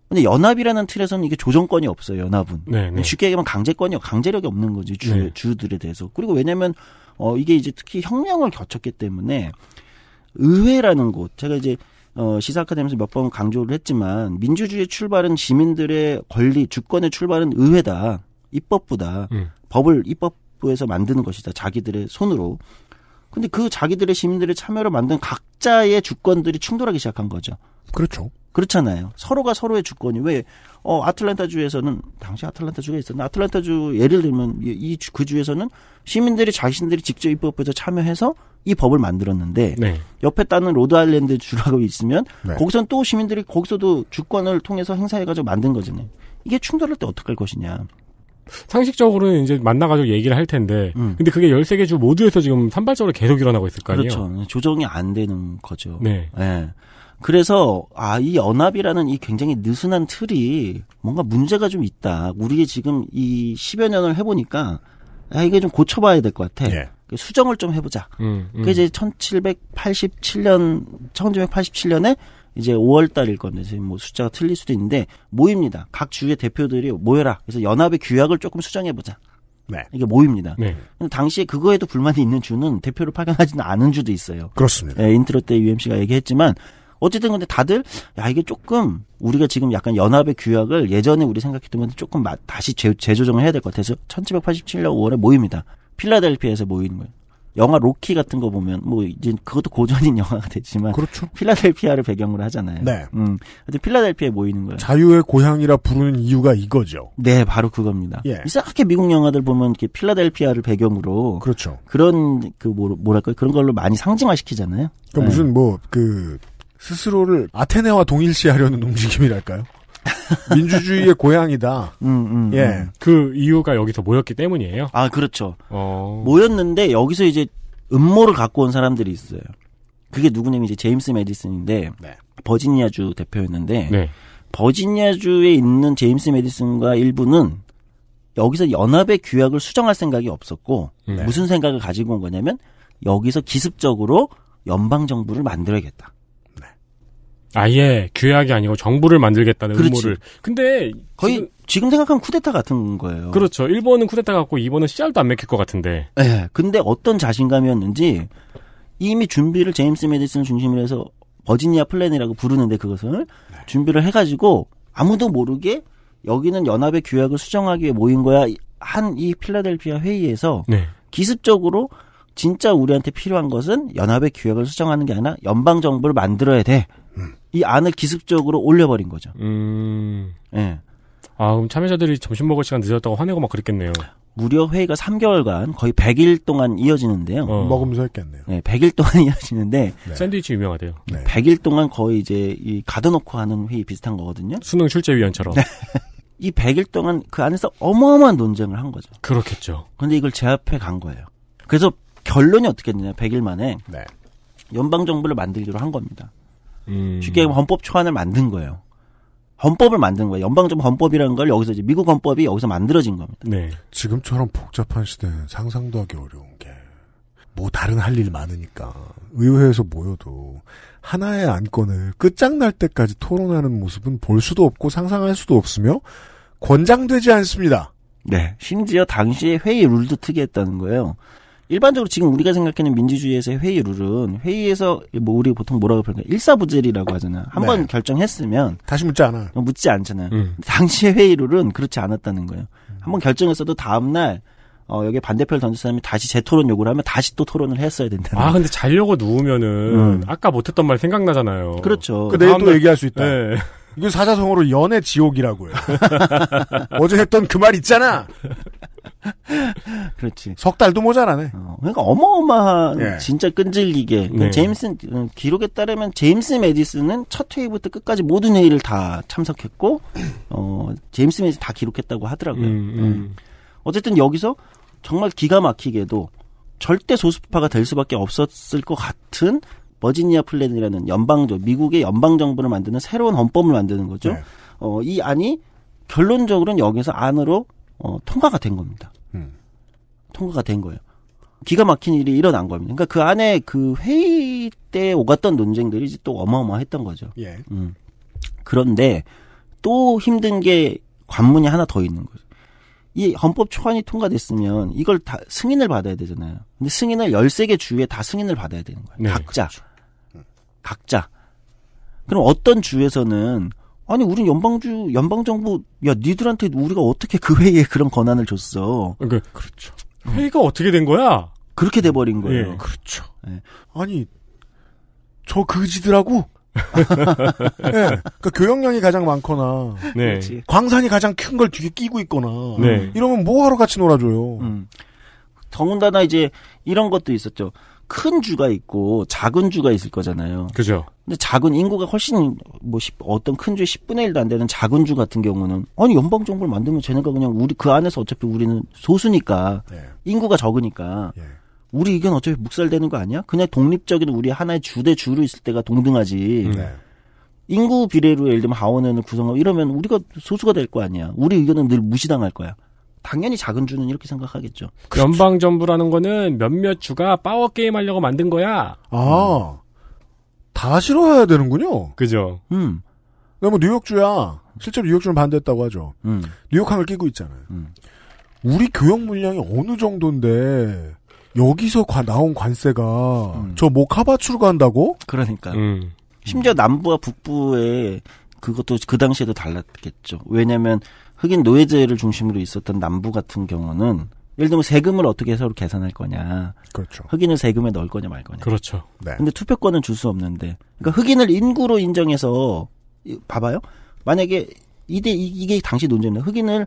근데 연합이라는 틀에서는 이게 조정권이 없어요. 연합은 네네. 네. 쉽게 얘기하면 강제권이 강제력이 없는 거지 주 네. 주들에 대해서. 그리고 왜냐면어 이게 이제 특히 혁명을 거쳤기 때문에 의회라는 곳 제가 이제 어, 시사 아카데미에서 몇 번 강조를 했지만 민주주의 출발은 시민들의 권리, 주권의 출발은 의회다. 입법부다. 음. 법을 입법부에서 만드는 것이다. 자기들의 손으로. 근데 그 자기들의 시민들의 참여로 만든 각자의 주권들이 충돌하기 시작한 거죠. 그렇죠. 그렇잖아요. 서로가 서로의 주권이 왜어 아틀란타 주에서는 당시 아틀란타 주가 있었나? 아틀란타 주 예를 들면 이그 주에서는 시민들이 자신들이 직접 입법에서 참여해서 이 법을 만들었는데 네. 옆에 따는 로드아일랜드 주라고 있으면 네. 거기선 또 시민들이 거기서도 주권을 통해서 행사해가지고 만든 거잖아요. 이게 충돌할 때 어떻게 할 것이냐? 상식적으로는 이제 만나가지고 얘기를 할 텐데, 음. 근데 그게 열세개 주 모두에서 지금 산발적으로 계속 일어나고 있을 거 아니에요? 그렇죠. 조정이 안 되는 거죠. 네. 네. 그래서 아 이 연합이라는 이 굉장히 느슨한 틀이 뭔가 문제가 좀 있다. 우리의 지금 이 10여 년을 해보니까 아 이게 좀 고쳐봐야 될 것 같아. 예. 그 수정을 좀 해보자. 음, 음. 그 이제 1787년 1987년에 이제 5월 달일 건데 지금 뭐 숫자가 틀릴 수도 있는데 모입니다. 각 주의 대표들이 모여라. 그래서 연합의 규약을 조금 수정해 보자. 네. 이게 모입니다. 네. 당시에 그거에도 불만이 있는 주는 대표를 파견하지는 않은 주도 있어요. 그렇습니다. 예, 인트로 때 UMC가 얘기했지만 어쨌든 근데 다들 야 이게 조금 우리가 지금 약간 연합의 규약을 예전에 우리 생각했던 건 조금 다시 재, 조정을 해야 될 것 같아서 1787년 5월에 모입니다. 필라델피아에서 모이는 거예요. 영화 로키 같은 거 보면 뭐 이제 그것도 고전인 영화가 되지만 그렇죠. 필라델피아를 배경으로 하잖아요. 네. 음. 근데 필라델피아에 모이는 거예요. 자유의 고향이라 부르는 이유가 이거죠. 네, 바로 그겁니다. 예. 이상하게 미국 영화들 보면 이렇게 필라델피아를 배경으로 그렇죠. 그런 그 뭐, 뭐랄까 그런 걸로 많이 상징화시키잖아요. 그러니까 네. 무슨 뭐그 스스로를 아테네와 동일시하려는 움직임이랄까요? 민주주의의 고향이다. 음, 음, 예. 음. 그 이유가 여기서 모였기 때문이에요. 아, 그렇죠. 어... 모였는데 여기서 이제 음모를 갖고 온 사람들이 있어요. 그게 누구냐면 이제 제임스 메디슨인데 네. 버지니아주 대표였는데 네. 버지니아주에 있는 제임스 메디슨과 일부는 여기서 연합의 규약을 수정할 생각이 없었고 네. 무슨 생각을 가지고 온 거냐면 여기서 기습적으로 연방 정부를 만들어야겠다. 아예 규약이 아니고 정부를 만들겠다는 그렇지. 음모를. 근데 거의 지금, 지금 생각하면 쿠데타 같은 거예요. 그렇죠. 일본은 쿠데타 같고 이번은 씨알도 안 맥힐 것 같은데. 예. 근데 어떤 자신감이었는지 이미 준비를 제임스 메디슨 중심으로 해서 버지니아 플랜이라고 부르는데 그것을 네. 준비를 해가지고 아무도 모르게 여기는 연합의 규약을 수정하기 위해 모인 거야 한 이 필라델피아 회의에서 네. 기습적으로 진짜 우리한테 필요한 것은 연합의 규약을 수정하는 게 아니라 연방 정부를 만들어야 돼. 이 안을 기습적으로 올려버린 거죠. 음. 예. 아, 그럼 참여자들이 점심 먹을 시간 늦었다고 화내고 막 그랬겠네요. 무려 회의가 3개월간 거의 100일 동안 이어지는데요. 어. 먹으면서 했겠네요. 네, 100일 동안 이어지는데 네. 샌드위치 유명하대요. 네. 100일 동안 거의 이제 이 가둬놓고 하는 회의 비슷한 거거든요. 수능 출제위원처럼. 네. 이 100일 동안 그 안에서 어마어마한 논쟁을 한 거죠. 그렇겠죠. 근데 이걸 제압해 간 거예요. 그래서 결론이 어떻게 느냐 100일 만에 네. 연방 정부를 만들기로 한 겁니다. 음. 쉽게 얘하면 헌법 초안을 만든 거예요. 헌법을 만든 거예요. 연방정부 헌법이라는 걸 여기서 이제 미국 헌법이 여기서 만들어진 겁니다. 네. 지금처럼 복잡한 시대는 상상도 하기 어려운 게 뭐 다른 할 일 많으니까 의회에서 모여도 하나의 안건을 끝장날 때까지 토론하는 모습은 볼 수도 없고 상상할 수도 없으며 권장되지 않습니다. 네. 심지어 당시에 회의 룰도 특이했다는 거예요. 일반적으로 지금 우리가 생각하는 민주주의에서의 회의 룰은 회의에서 뭐 우리 보통 뭐라고 부르냐 일사부재리라고 하잖아. 요 한번 네. 결정했으면 다시 묻지 않아. 어, 묻지 않잖아요. 음. 당시의 회의 룰은 그렇지 않았다는 거예요. 한 번 결정했어도 다음 날 어, 여기 반대표를 던진 사람이 다시 재토론 요구를 하면 다시 또 토론을 했어야 된다는. 아, 근데 자려고 누우면은, 음. 아까 못했던 말 생각나잖아요. 그렇죠. 그 내일 또 얘기할 수 있다. 네. 이건 사자성어로 연애 지옥이라고 해요. 어제 했던 그 말 있잖아! 그렇지. 석 달도 모자라네. 어, 그러니까 어마어마한 예. 진짜 끈질기게. 그 네. 제임슨 어, 기록에 따르면 제임스 메디슨은 첫 회의부터 끝까지 모든 회의를 다 참석했고 어, 제임스 메디슨 다 기록했다고 하더라고요. 음, 음. 네. 어쨌든 여기서 정말 기가 막히게도 절대 소수파가 될 수밖에 없었을 것 같은 버지니아 플랜이라는 연방조 미국의 연방 정부를 만드는 새로운 헌법을 만드는 거죠. 네. 어, 이 안이 결론적으로는 여기서 안으로 어, 통과가 된 겁니다. 음. 통과가 된 거예요. 기가 막힌 일이 일어난 겁니다. 그니까그 안에 그 회의 때 오갔던 논쟁들이 또 어마어마했던 거죠. 예. 음. 그런데 또 힘든 게 관문이 하나 더 있는 거죠. 이 헌법 초안이 통과됐으면 이걸 다 승인을 받아야 되잖아요. 근데 승인을 13개 주에 다 승인을 받아야 되는 거예요. 네, 각자. 그렇죠. 음. 각자. 그럼 어떤 주에서는 아니 우린 연방주 연방 정부 야 니들한테 우리가 어떻게 그 회의에 그런 권한을 줬어? 그 그렇죠. 어. 회의가 음. 어떻게 된 거야? 그렇게 돼버린 거예요. 예, 그렇죠. 예. 아니 저 그지들하고 네. 그러니까 교역량이 가장 많거나 네. 광산이 가장 큰 걸 뒤에 끼고 있거나 네. 이러면 뭐하러 같이 놀아줘요. 음. 더군다나 이제 이런 것도 있었죠. 큰 주가 있고 작은 주가 있을 거잖아요. 그죠. 근데 작은 인구가 훨씬 뭐 10, 어떤 큰 주의 10분의 1도 안 되는 작은 주 같은 경우는 아니 연방 정부를 만들면 쟤네가 그냥 우리 그 안에서 어차피 우리는 소수니까 예. 인구가 적으니까 예. 우리 의견 어차피 묵살되는 거 아니야? 그냥 독립적인 우리 하나의 주대 주로 있을 때가 동등하지. 음. 네. 인구 비례로 예를 들면 하원에는 구성하고 이러면 우리가 소수가 될 거 아니야. 우리 의견은 늘 무시당할 거야. 당연히 작은 주는 이렇게 생각하겠죠. 그렇죠. 연방 정부라는 거는 몇몇 주가 파워 게임 하려고 만든 거야. 아. 음. 다 싫어해야 되는군요. 그죠. 음. 그다음에 뭐 뉴욕주야. 실제로 뉴욕주는 반대했다고 하죠. 음. 뉴욕항을 끼고 있잖아요. 음. 우리 교역 물량이 어느 정도인데 여기서 과, 나온 관세가 음. 저 모카바추로 간다고? 그러니까. 음. 심지어 남부와 북부에 그것도 그 당시에도 달랐겠죠. 왜냐면 하 흑인 노예제를 중심으로 있었던 남부 같은 경우는 예를 들면 세금을 어떻게 해서 계산할 거냐. 그렇죠. 흑인을 세금에 넣을 거냐 말 거냐. 그렇죠. 네. 근데 투표권은 줄 수 없는데. 그러니까 흑인을 인구로 인정해서 봐봐요. 만약에 이대 이게 당시 논쟁이에 흑인을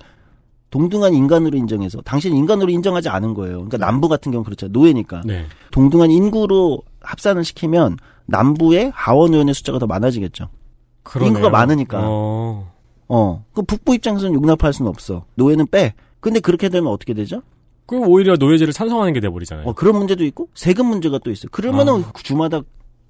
동등한 인간으로 인정해서 당신 인간으로 인정하지 않은 거예요. 그러니까 네. 남부 같은 경우 는 그렇죠. 노예니까. 네. 동등한 인구로 합산을 시키면 남부의 하원 의원의 숫자가 더 많아지겠죠. 그러네요. 인구가 많으니까. 어... 어. 그 북부 입장에서는 용납할 수는 없어. 노예는 빼. 근데 그렇게 되면 어떻게 되죠? 그럼 오히려 노예제를 찬성하는 게 돼버리잖아요. 어, 그런 문제도 있고 세금 문제가 또 있어요. 그러면은 아. 그 주마다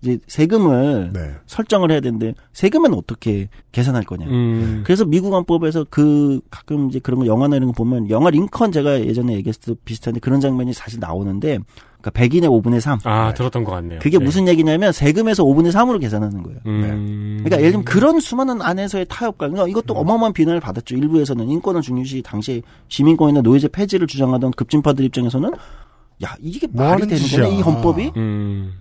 이제 세금을 네. 설정을 해야 되는데 세금은 어떻게 계산할 거냐. 음. 그래서 미국 안법에서 그 가끔 이제 그런 거 영화나 이런 거 보면 영화 링컨 제가 예전에 얘기했을 때 비슷한데 그런 장면이 사실 나오는데 그러니까 백인의 5분의 3. 아, 네. 들었던 것 같네요. 그게 네. 무슨 얘기냐면 세금에서 5분의 3으로 계산하는 거예요. 음... 네. 그러니까 예를 들면 그런 수많은 안에서의 타협과 그러니까 이것도 음. 어마어마한 비난을 받았죠. 일부에서는 인권을 중요시 당시 시민권이나 노예제 폐지를 주장하던 급진파들 입장에서는 야, 이게 뭐 말이 되는 짓이야. 거냐이 헌법이. 음...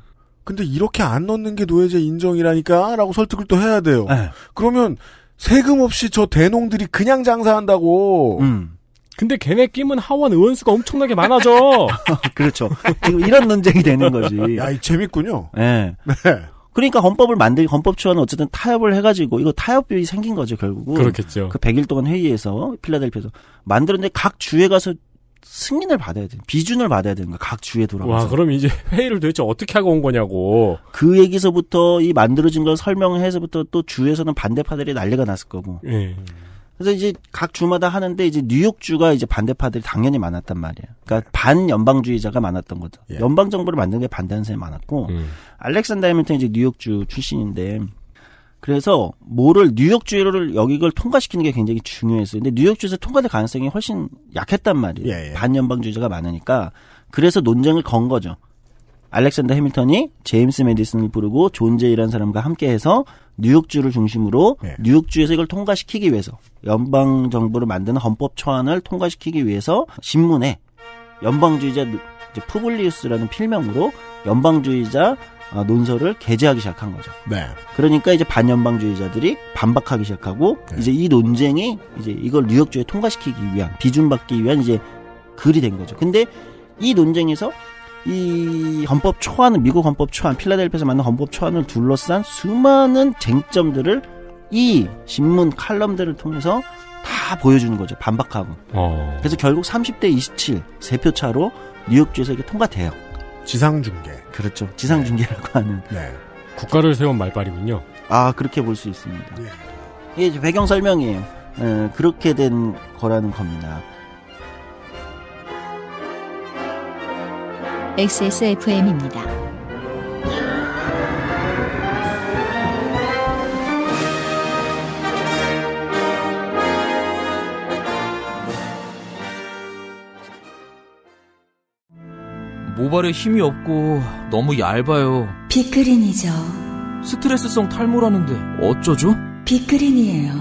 근데 이렇게 안 넣는 게 노예제 인정이라니까라고 설득을 또 해야 돼요. 네. 그러면 세금 없이 저 대농들이 그냥 장사한다고. 음. 근데 걔네 끼면 하원 의원 수가 엄청나게 많아져. 그렇죠. 지금 이런 논쟁이 되는 거지. 야, 재밌군요. 네. 네. 그러니까 헌법을 만들기 헌법 초안은 어쨌든 타협을 해가지고 이거 타협이 생긴 거죠 결국은. 그렇겠죠. 그 100일 동안 회의에서 필라델피아에서 만들었는데 각 주에 가서 승인을 받아야 되는 비준을 받아야 되는 거각 야 주에 돌아가서. 와, 그럼 이제 회의를 도대체 어떻게 하고 온 거냐고. 그 얘기서부터 이 만들어진 걸 설명해서부터 또 주에서는 반대파들이 난리가 났을 거고. 예. 음. 그래서 이제 각 주마다 하는데 이제 뉴욕주가 이제 반대파들이 당연히 많았단 말이에요. 그러니까 반연방주의자가 많았던 거죠. 예. 연방 정부를 만든 게 반대하는 사람이 많았고 음. 알렉산더 해밀턴 이제 뉴욕주 출신인데 그래서 뭐를 뉴욕주를 의여기걸 통과시키는 게 굉장히 중요했어요. 근데 뉴욕주에서 통과될 가능성이 훨씬 약했단 말이에요. 예, 예. 반연방주의자가 많으니까 그래서 논쟁을 건 거죠. 알렉산더 해밀턴이 제임스 메디슨을 부르고 존재이라는 사람과 함께해서 뉴욕주를 중심으로 네. 뉴욕주에서 이걸 통과시키기 위해서 연방 정부를 만드는 헌법 초안을 통과시키기 위해서 신문에 연방주의자 푸블리우스라는 필명으로 연방주의자 어, 논설을 게재하기 시작한 거죠. 네. 그러니까 이제 반연방주의자들이 반박하기 시작하고 네. 이제 이 논쟁이 이제 이걸 뉴욕주에 통과시키기 위한 비준받기 위한 이제 글이 된 거죠. 근데 이 논쟁에서 이 헌법 초안은 미국 헌법 초안 필라델피아에서 만든 헌법 초안을 둘러싼 수많은 쟁점들을 이 신문 칼럼들을 통해서 다 보여주는 거죠 반박하고 어. 그래서 결국 30대 27 세표 차로 뉴욕주에서 이게 통과돼요 지상중계 그렇죠 지상중계라고 네. 하는 네. 국가를 세운 말빨이군요 아 그렇게 볼 수 있습니다 네. 이게 배경 설명이에요 에, 어, 그렇게 된 거라는 겁니다 XSFM입니다. 모발에 힘이 없고 너무 얇아요. 비크린이죠. 스트레스성 탈모라는데 어쩌죠? 비크린이에요.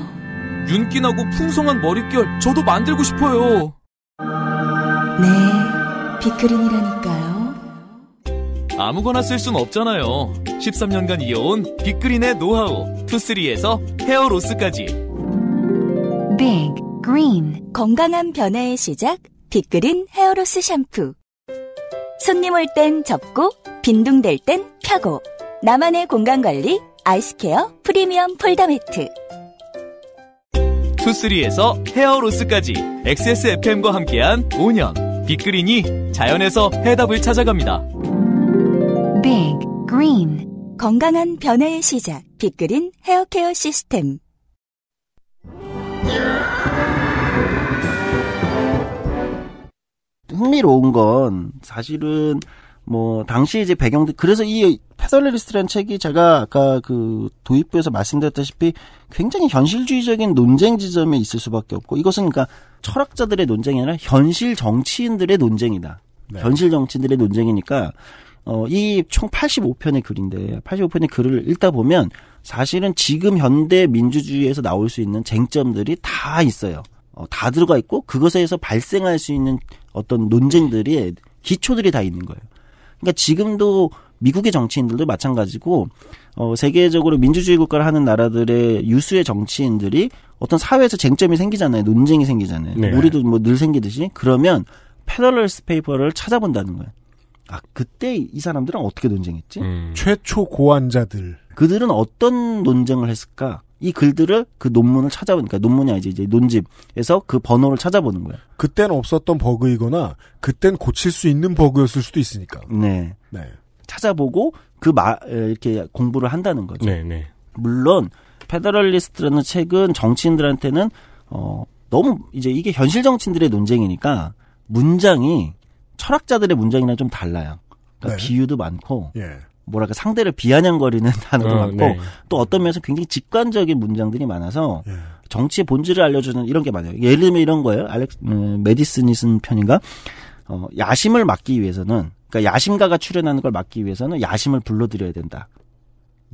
윤기나고 풍성한 머릿결 저도 만들고 싶어요. 네, 비크린이라니까. 아무거나 쓸 순 없잖아요. 13년간 이어온 빅그린의 노하우 투쓰리에서 헤어로스까지. Big Green 건강한 변화의 시작 빅그린 헤어로스 샴푸. 손님 올 땐 접고 빈둥댈 땐 펴고 나만의 공간 관리 아이스케어 프리미엄 폴더 매트. 투쓰리에서 헤어로스까지 XSFM과 함께한 5년 빅그린이 자연에서 해답을 찾아갑니다. Big Green 건강한 변화의 시작 빅그린 헤어케어 시스템 흥미로운 건 사실은 뭐 당시 이제 배경들 그래서 이 페덜리스트라는 책이 제가 아까 그 도입부에서 말씀드렸다시피 굉장히 현실주의적인 논쟁 지점에 있을 수밖에 없고 이것은 그러니까 철학자들의 논쟁이 아니라 현실 정치인들의 논쟁이다. 네. 현실 정치인들의 논쟁이니까 어, 이 총 85편의 글인데 85편의 글을 읽다 보면 사실은 지금 현대 민주주의에서 나올 수 있는 쟁점들이 다 있어요. 어, 다 들어가 있고 그것에서 발생할 수 있는 어떤 논쟁들이 기초들이 다 있는 거예요. 그러니까 지금도 미국의 정치인들도 마찬가지고 어, 세계적으로 민주주의 국가를 하는 나라들의 유수의 정치인들이 어떤 사회에서 쟁점이 생기잖아요. 논쟁이 생기잖아요. 네. 우리도 뭐 늘 생기듯이 그러면 패널럴스 페이퍼를 찾아본다는 거예요. 아 그때 이 사람들은 어떻게 논쟁했지? 음. 최초 고안자들 그들은 어떤 논쟁을 했을까? 이 글들을 그 논문을 찾아보니까 그러니까 논문이 아니지 이제 논집에서 그 번호를 찾아보는 거야. 그땐 없었던 버그이거나 그땐 고칠 수 있는 버그였을 수도 있으니까. 네. 네. 찾아보고 그 마, 이렇게 공부를 한다는 거죠. 네, 네. 물론 페더럴리스트라는 책은 정치인들한테는 어 너무 이제 이게 현실 정치인들의 논쟁이니까 문장이 철학자들의 문장이랑 좀 달라요. 그러니까 네. 비유도 많고 예. 뭐랄까 상대를 비아냥거리는 단어도 어, 많고 네. 또 어떤 면에서 굉장히 직관적인 문장들이 많아서 예. 정치의 본질을 알려주는 이런 게 많아요. 예를 들면 이런 거예요. 알렉 음, 메디슨이 쓴 편인가? 어, 야심을 막기 위해서는 그러니까 야심가가 출연하는걸 막기 위해서는 야심을 불러들여야 된다.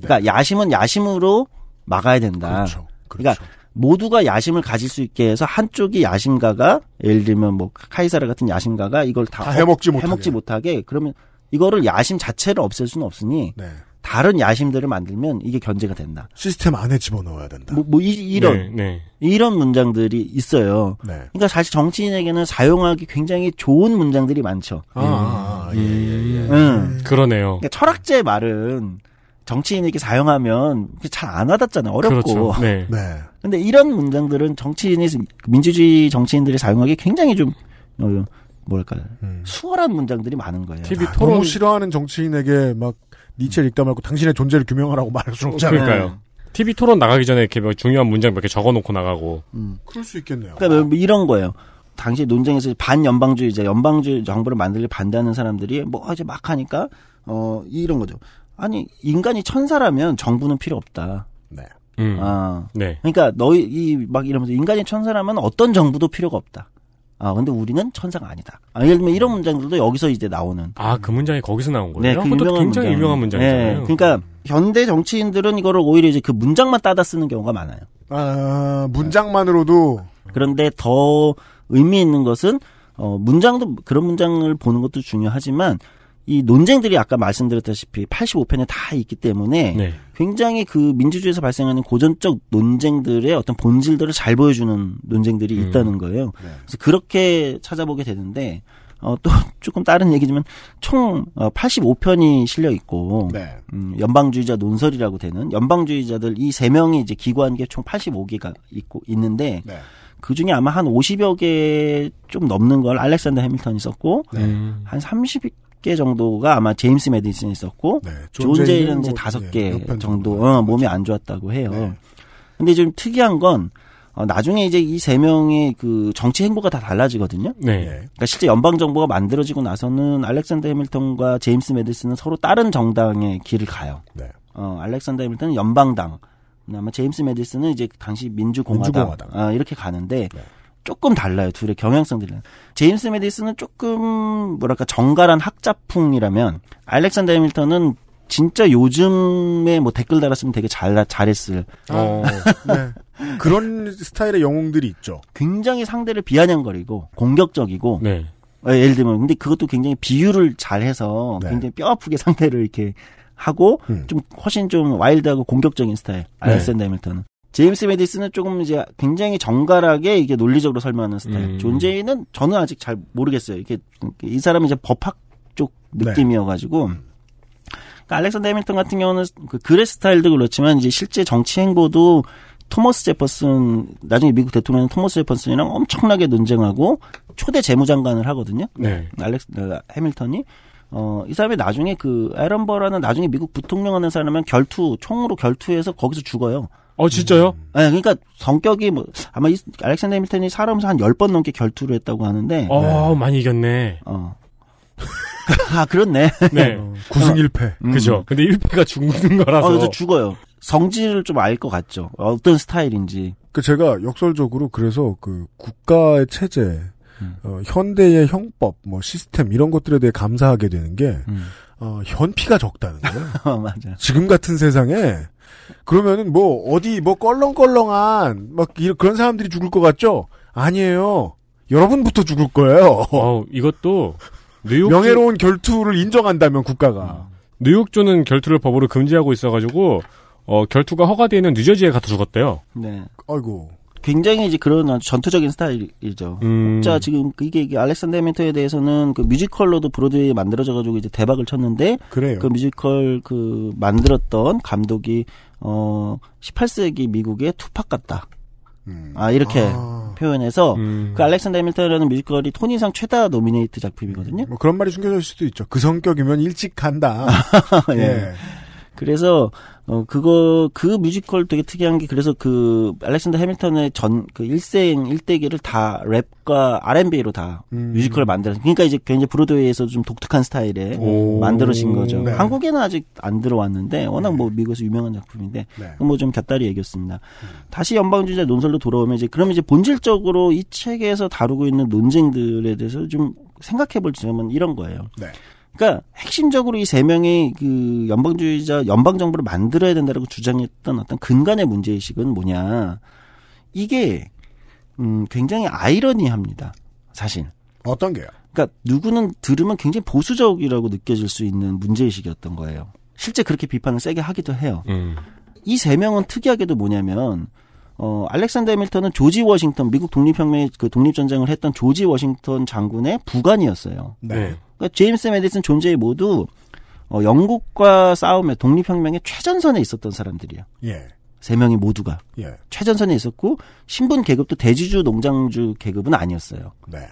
그러니까 네. 야심은 야심으로 막아야 된다. 그렇죠. 그렇죠. 그러니까 모두가 야심을 가질 수 있게 해서 한쪽이 야심가가 예를 들면 뭐 카이사르 같은 야심가가 이걸 다, 다 해먹지, 못하게. 해먹지 못하게 그러면 이거를 야심 자체를 없앨 수는 없으니 네. 다른 야심들을 만들면 이게 견제가 된다. 시스템 안에 집어넣어야 된다. 뭐, 뭐 이, 런 네, 네. 이런 문장들이 있어요. 네. 그러니까 사실 정치인에게는 사용하기 굉장히 좋은 문장들이 많죠. 아, 음. 예, 예, 예. 음. 음. 그러네요. 그러니까 철학자의 말은 정치인에게 사용하면 잘 안 와닿잖아요. 어렵고. 그렇죠. 네. 네. 근데 이런 문장들은 정치인이 민주주의 정치인들이 사용하기 굉장히 좀 어, 뭐랄까 음. 수월한 문장들이 많은 거예요. TV 아, 토론 너무 싫어하는 정치인에게 막 니체 읽다 말고 당신의 존재를 규명하라고 말할 수 없잖아요. TV 토론 나가기 전에 이렇게 뭐 중요한 문장 몇 개 적어놓고 나가고. 음. 그럴 수 있겠네요. 그러니까 뭐 이런 거예요. 당시 논쟁에서 반연방주의, 이제 연방주의 정부를 만들기 반대하는 사람들이 뭐 이제 막 하니까, 어, 이런 거죠. 아니, 인간이 천사라면 정부는 필요 없다. 네. 음. 아. 네. 그러니까 너희 이 막 이러면서 인간이 천사라면 어떤 정부도 필요가 없다. 아, 근데 우리는 천사가 아니다. 아, 예를 들면 이런 문장들도 여기서 이제 나오는. 아, 그 문장이 거기서 나온 거예요? 네, 그 유명한 굉장히 문장. 유명한 문장이잖아요. 네, 그러니까 현대 정치인들은 이거를 오히려 이제 그 문장만 따다 쓰는 경우가 많아요. 아, 문장만으로도. 그런데 더 의미 있는 것은 어, 문장도 그런 문장을 보는 것도 중요하지만 이 논쟁들이 아까 말씀드렸다시피 85편에 다 있기 때문에 네. 굉장히 그 민주주의에서 발생하는 고전적 논쟁들의 어떤 본질들을 잘 보여주는 논쟁들이 음. 있다는 거예요. 네. 그래서 그렇게 찾아보게 되는데 어, 또 조금 다른 얘기지만 총 85편이 어, 실려 있고 네. 음, 연방주의자 논설이라고 되는 연방주의자들 이 세 명이 이제 기관계 총 85개가 있고 있는데 네. 그 중에 아마 한 50여 개 좀 넘는 걸 알렉산더 해밀턴이 썼고 네. 한 30, 개 정도가 아마 제임스 메디슨이 있었고 네, 존 제일은 이제 뭐, 다개 예, 정도 어, 몸이 안 좋았다고 해요. 네. 근데 좀 특이한 건 어, 나중에 이제 이 세 명의 그 정치 행보가 다 달라지거든요. 네. 예. 그러니까 실제 연방 정부가 만들어지고 나서는 알렉산더 해밀턴과 제임스 메디슨은 서로 다른 정당의 길을 가요. 네. 어, 알렉산더 해밀턴은 연방당, 아마 제임스 메디슨은 이제 당시 민주공화당, 민주공화당. 어, 이렇게 가는데 네. 조금 달라요. 둘의 경향성들은 제임스 메디스는 조금 뭐랄까 정갈한 학자풍이라면 알렉산더 해밀턴은 진짜 요즘에 뭐 댓글 달았으면 되게 잘 잘했을. 어, 어. 네. 그런 스타일의 영웅들이 있죠. 굉장히 상대를 비아냥거리고 공격적이고. 네. 어, 예를 들면 근데 그것도 굉장히 비유를 잘해서 네. 굉장히 뼈 아프게 상대를 이렇게 하고 음. 좀 훨씬 좀 와일드하고 공격적인 스타일 네. 알렉산더 해밀턴은 제임스 메디스는 조금 이제 굉장히 정갈하게 이게 논리적으로 설명하는 스타일. 음. 존재인은 저는 아직 잘 모르겠어요. 이게 이 사람이 이제 법학 쪽 느낌이어가지고. 네. 그러니까 알렉산더 해밀턴 같은 경우는 그 글의 스타일도 그렇지만 이제 실제 정치 행보도 토머스 제퍼슨 나중에 미국 대통령 토머스 제퍼슨이랑 엄청나게 논쟁하고 초대 재무장관을 하거든요. 네. 알렉스 해밀턴이 어, 이 사람이 나중에 그 에런 버라는 나중에 미국 부통령 하는 사람은 결투 총으로 결투해서 거기서 죽어요. 어, 진짜요? 음. 네, 그러니까 성격이 뭐, 아마 이, 알렉산더 해밀턴이 사람오서한 10번 넘게 결투를 했다고 하는데. 어, 네. 많이 이겼네. 어. 아, 그렇네. 네. 9승 1패. 음. 그죠. 음. 근데 1패가 죽는 거라서. 어, 그래서 죽어요. 성질을 좀 알 것 같죠. 어떤 스타일인지. 그 제가 역설적으로 그래서 그 국가의 체제, 음. 어, 현대의 형법, 뭐 시스템 이런 것들에 대해 감사하게 되는 게 음. 어, 현피가 적다는 거예요. 맞아. 지금 같은 세상에 그러면은 뭐 어디 뭐 껄렁껄렁한 막 이런 그런 사람들이 죽을 것 같죠? 아니에요. 여러분부터 죽을 거예요. 어, 이것도 뉴욕 명예로운 결투를 인정한다면 국가가 뉴욕주는 결투를 법으로 금지하고 있어가지고 어, 결투가 허가되어 있는 뉴저지에 가서 죽었대요. 네. 아이고. 굉장히 이제 그런 아주 전투적인 스타일이죠. 음. 자 지금 이게, 이게 알렉산더 해밀턴에 대해서는 그 뮤지컬로도 브로드웨이 만들어져 가지고 이제 대박을 쳤는데 그래요. 그 뮤지컬 그 만들었던 감독이 어 18세기 미국의 투팍 같다. 음. 아 이렇게 아. 표현해서 음. 그 알렉산더 해밀터라는 뮤지컬이 토니상 최다 노미네이트 작품이거든요. 음. 뭐 그런 말이 숨겨져 있을 수도 있죠. 그 성격이면 일찍 간다. 예. 예. 그래서 어 그거 그 뮤지컬 되게 특이한 게 그래서 그 알렉산더 해밀턴의 전 그 일생 일대기를 다 랩과 R&B로 다 음. 뮤지컬을 만들어서 그러니까 이제 굉장히 브로드웨이에서 좀 독특한 스타일에 오. 만들어진 거죠. 네. 한국에는 아직 안 들어왔는데 워낙 네. 뭐 미국에서 유명한 작품인데 네. 뭐좀 곁다리 얘기였습니다. 음. 다시 연방주의자 논설로 돌아오면 이제 그럼 이제 본질적으로 이 책에서 다루고 있는 논쟁들에 대해서 좀 생각해 볼 점은 이런 거예요. 네. 그러니까 핵심적으로 이 세 명의 그 연방주의자 연방 정부를 만들어야 된다라고 주장했던 어떤 근간의 문제 의식은 뭐냐 이게 음 굉장히 아이러니합니다 사실 어떤 게요? 그러니까 누구는 들으면 굉장히 보수적이라고 느껴질 수 있는 문제 의식이었던 거예요. 실제 그렇게 비판을 세게 하기도 해요. 음. 이세 명은 특이하게도 뭐냐면 어, 알렉산더 해밀턴은 조지 워싱턴, 미국 독립혁명의 그 독립전쟁을 했던 조지 워싱턴 장군의 부관이었어요. 네. 네. 그러니까 제임스 메디슨 존재의 모두 어, 영국과 싸움의 독립혁명의 최전선에 있었던 사람들이에요. 예. 세 명이 모두가 예. 최전선에 있었고 신분 계급도 대주주 농장주 계급은 아니었어요. 네.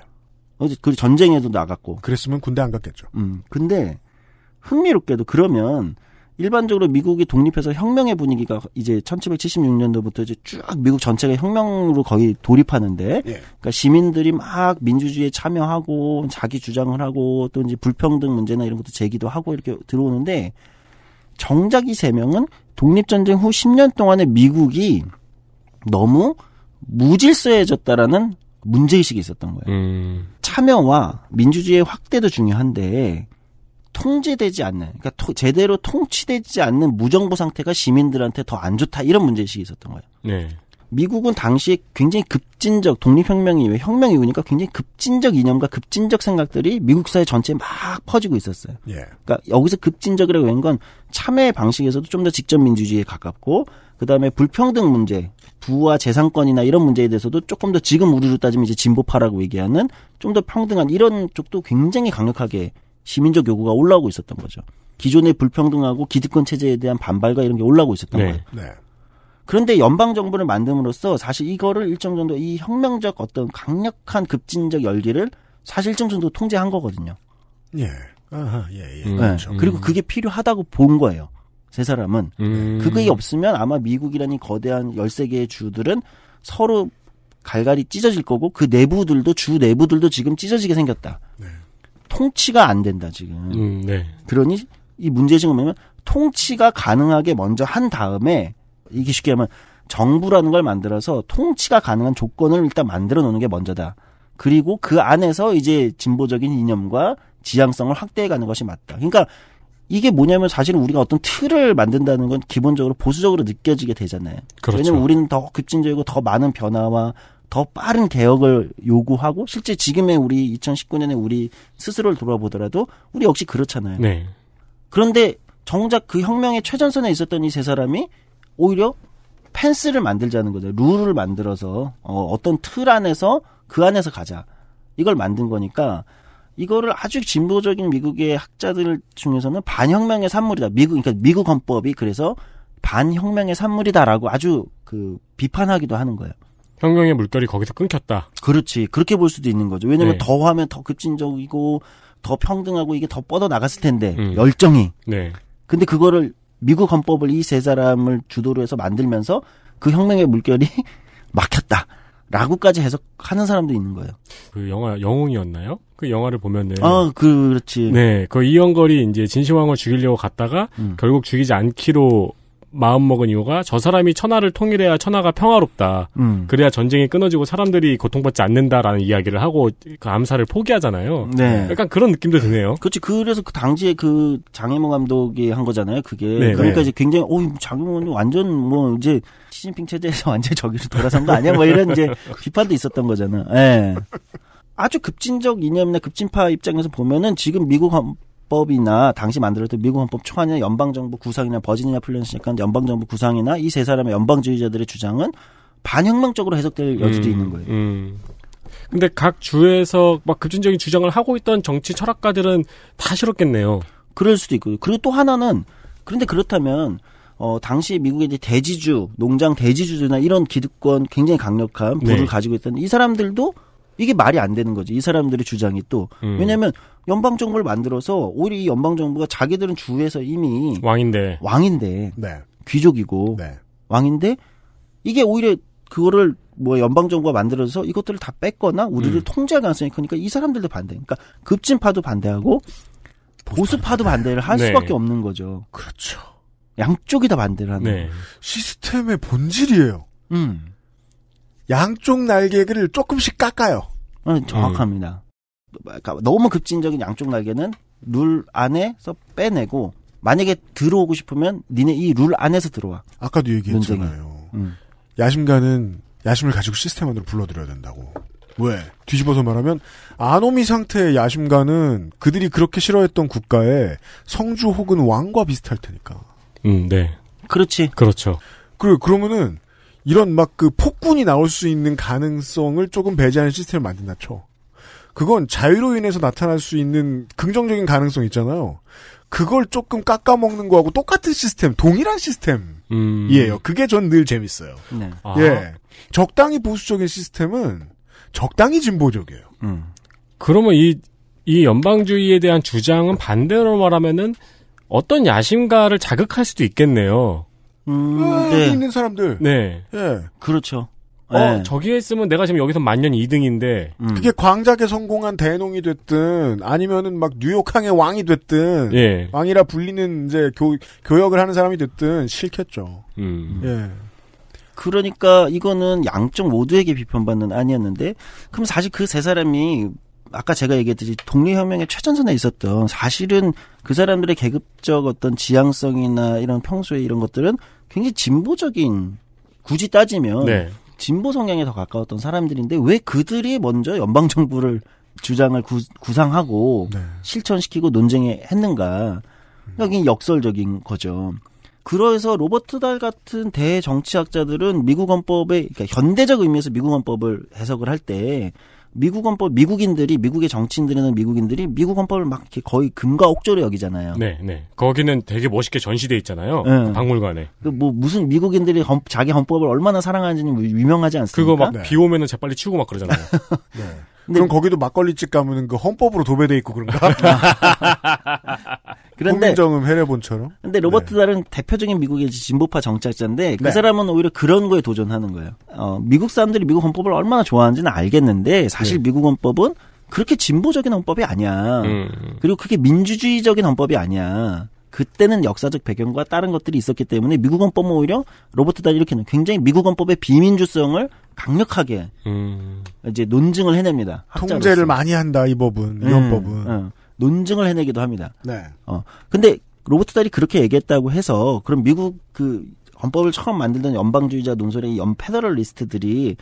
그 전쟁에도 나갔고. 그랬으면 군대 안 갔겠죠. 음. 근데 흥미롭게도 그러면 일반적으로 미국이 독립해서 혁명의 분위기가 이제 1776년도부터 이제 쭉 미국 전체가 혁명으로 거의 돌입하는데, 예. 그러니까 시민들이 막 민주주의에 참여하고 자기 주장을 하고 또 이제 불평등 문제나 이런 것도 제기도 하고 이렇게 들어오는데, 정작 이 세 명은 독립전쟁 후 10년 동안에 미국이 너무 무질서해졌다라는 문제의식이 있었던 거예요. 음. 참여와 민주주의의 확대도 중요한데, 통제되지 않는, 그러니까 토, 제대로 통치되지 않는 무정부 상태가 시민들한테 더 안 좋다 이런 문제의식이 있었던 거예요. 네. 미국은 당시에 굉장히 급진적 독립혁명 이왜 혁명 이오니까 굉장히 급진적 이념과 급진적 생각들이 미국 사회 전체에 막 퍼지고 있었어요. 예. 그러니까 여기서 급진적이라고 하건 참여 방식에서도 좀 더 직접 민주주의에 가깝고 그다음에 불평등 문제, 부와 재산권이나 이런 문제에 대해서도 조금 더 지금 우리로 따지면 이제 진보파라고 얘기하는 좀 더 평등한 이런 쪽도 굉장히 강력하게 시민적 요구가 올라오고 있었던 거죠. 기존의 불평등하고 기득권 체제에 대한 반발과 이런 게 올라오고 있었던 네. 거예요. 네. 그런데 연방 정부를 만듦으로써 사실 이거를 일정 정도 이 혁명적 어떤 강력한 급진적 열기를 사실 일정 정도 통제한 거거든요. 예. 아하, 예, 예. 음, 네. 그렇죠. 음. 그리고 그게 필요하다고 본 거예요. 세 사람은 음. 그게 없으면 아마 미국이라는 거대한 열세 개의 주들은 서로 갈갈이 찢어질 거고 그 내부들도 주 내부들도 지금 찢어지게 생겼다. 통치가 안 된다 지금. 음, 네. 그러니 이 문제지금 뭐냐면 통치가 가능하게 먼저 한 다음에 이게 쉽게 하면 정부라는 걸 만들어서 통치가 가능한 조건을 일단 만들어 놓는 게 먼저다. 그리고 그 안에서 이제 진보적인 이념과 지향성을 확대해 가는 것이 맞다. 그러니까 이게 뭐냐면 사실은 우리가 어떤 틀을 만든다는 건 기본적으로 보수적으로 느껴지게 되잖아요. 그렇죠. 왜냐면 우리는 더 급진적이고 더 많은 변화와 더 빠른 개혁을 요구하고 실제 지금의 우리 2019년에 우리 스스로를 돌아보더라도 우리 역시 그렇잖아요. 네. 그런데 정작 그 혁명의 최전선에 있었던 이 세 사람이 오히려 펜스를 만들자는 거죠. 룰을 만들어서 어, 어떤 틀 안에서 그 안에서 가자. 이걸 만든 거니까 이거를 아주 진보적인 미국의 학자들 중에서는 반혁명의 산물이다. 미국 그러니까 미국 헌법이 그래서 반혁명의 산물이다라고 아주 그 비판하기도 하는 거예요. 평경의 물결이 거기서 끊겼다. 그렇지. 그렇게 볼 수도 있는 거죠. 왜냐면 네. 더 하면 더 급진적이고 더 평등하고 이게 더 뻗어 나갔을 텐데 음. 열정이. 네. 근데 그거를 미국 헌법을 이 세 사람을 주도로 해서 만들면서 그 혁명의 물결이 막혔다. 라고까지 해석하는 사람도 있는 거예요. 그 영화 영웅이었나요? 그 영화를 보면은 네. 아 그렇지. 네, 그 이영걸이 이제 진시황을 죽이려고 갔다가 음. 결국 죽이지 않기로 마음먹은 이유가 저 사람이 천하를 통일해야 천하가 평화롭다. 음. 그래야 전쟁이 끊어지고 사람들이 고통받지 않는다라는 이야기를 하고 그 암살을 포기하잖아요. 네. 약간 그런 느낌도 드네요. 그렇지. 그래서 그 당시에 그 장혜모 감독이 한 거잖아요. 그게. 네, 네. 그러니까 네. 이제 굉장히 어 장혜모는 완전 뭐 이제 시진핑 체제에서 완전 저기로 돌아선 거 아니야? 뭐 이런 이제 비판도 있었던 거잖아. 예. 네. 아주 급진적 이념이나 급진파 입장에서 보면은 지금 미국 헌법이나 당시 만들었던 미국 헌법 초안이나 연방정부 구상이나 버지니아 플랜시니까 연방정부 구상이나 이 세 사람의 연방주의자들의 주장은 반혁명적으로 해석될 음, 여지도 있는 거예요. 음. 근데 각 주에서 막 급진적인 주장을 하고 있던 정치 철학가들은 다 싫었겠네요. 그럴 수도 있고 그리고 또 하나는 그런데 그렇다면 어 당시 미국의 이제 대지주, 농장 대지주들이나 이런 기득권 굉장히 강력한 부를 네. 가지고 있던 이 사람들도 이게 말이 안 되는 거지. 이 사람들의 주장이 또. 음. 왜냐면 연방 정부를 만들어서 오히려 이 연방 정부가 자기들은 주에서 이미 왕인데 왕인데 네. 귀족이고 네. 왕인데 이게 오히려 그거를 뭐 연방 정부가 만들어서 이것들을 다 뺐거나 우리를 음. 통제할 가능성이 크니까 이 사람들도 반대. 그러니까 급진파도 반대하고 보수파도 반대를 할 네. 수밖에 없는 거죠. 그렇죠. 양쪽이 다 반대를 하는 네. 시스템의 본질이에요. 음. 양쪽 날개를 조금씩 깎아요. 음, 정확합니다. 그 너무 급진적인 양쪽 날개는 룰 안에서 빼내고 만약에 들어오고 싶으면 니네 이 룰 안에서 들어와. 아까도 얘기했잖아요. 음. 야심가는 야심을 가지고 시스템 안으로 불러들여야 된다고. 왜? 뒤집어서 말하면 아노미 상태의 야심가는 그들이 그렇게 싫어했던 국가의 성주 혹은 왕과 비슷할 테니까. 음, 네. 그렇지. 그렇죠. 그리고 그러면은 이런 막 그 폭군이 나올 수 있는 가능성을 조금 배제하는 시스템을 만든다 쳐. 그건 자유로 인해서 나타날 수 있는 긍정적인 가능성 있잖아요. 그걸 조금 깎아먹는 거하고 똑같은 시스템, 동일한 시스템이에요. 음. 그게 전 늘 재밌어요. 네. 아. 예. 적당히 보수적인 시스템은 적당히 진보적이에요. 음. 그러면 이, 이 연방주의에 대한 주장은 반대로 말하면은 어떤 야심가를 자극할 수도 있겠네요. 음, 아, 네. 있는 사람들. 네. 예. 그렇죠. 어, 네. 저기에 있으면 내가 지금 여기서 만년 2등인데. 음. 그게 광작에 성공한 대농이 됐든, 아니면은 막 뉴욕항의 왕이 됐든, 예. 왕이라 불리는 이제 교, 교역을 하는 사람이 됐든 싫겠죠. 음. 예. 그러니까 이거는 양쪽 모두에게 비판받는 아니었는데, 그럼 사실 그 세 사람이 아까 제가 얘기했듯이 독립혁명의 최전선에 있었던 사실은 그 사람들의 계급적 어떤 지향성이나 이런 평소에 이런 것들은 굉장히 진보적인 굳이 따지면 네. 진보 성향에 더 가까웠던 사람들인데 왜 그들이 먼저 연방 정부를 주장을 구, 구상하고 네. 실천시키고 논쟁에 했는가? 여기 그러니까 역설적인 거죠. 그래서 로버트 달 같은 대정치학자들은 미국 헌법의 그러니까 현대적 의미에서 미국 헌법을 해석을 할때 미국 헌법 미국인들이 미국의 정치인들은 미국인들이 미국 헌법을 막 거의 금과 옥조로 여기잖아요. 네, 네. 거기는 되게 멋있게 전시돼 있잖아요. 네. 박물관에. 그뭐 무슨 미국인들이 헌, 자기 헌법을 얼마나 사랑하는지는 유명하지 않습니까? 그거 막비 네. 오면은 재빨리 치우고 막 그러잖아요. 네. 그럼 거기도 막걸리집 가면은 그 헌법으로 도배돼 있고 그런가? 그런데 홍정음 해례본처럼. 근데 로버트 네. 달은 대표적인 미국의 진보파 정착자인데 그 네. 사람은 오히려 그런 거에 도전하는 거예요. 어, 미국 사람들이 미국 헌법을 얼마나 좋아하는지는 알겠는데 사실 네. 미국 헌법은 그렇게 진보적인 헌법이 아니야. 음. 그리고 그게 민주주의적인 헌법이 아니야. 그때는 역사적 배경과 다른 것들이 있었기 때문에 미국 헌법은 오히려 로버트 달 이렇게는 굉장히 미국 헌법의 비민주성을 강력하게 음. 이제 논증을 해냅니다. 통제를 학자로서. 많이 한다 이 법은 이 음, 헌법은. 음. 논증을 해내기도 합니다. 네. 어 근데 로버트 달이 그렇게 얘기했다고 해서 그럼 미국 그 헌법을 처음 만들던 연방주의자 논설의 연패더럴리스트들이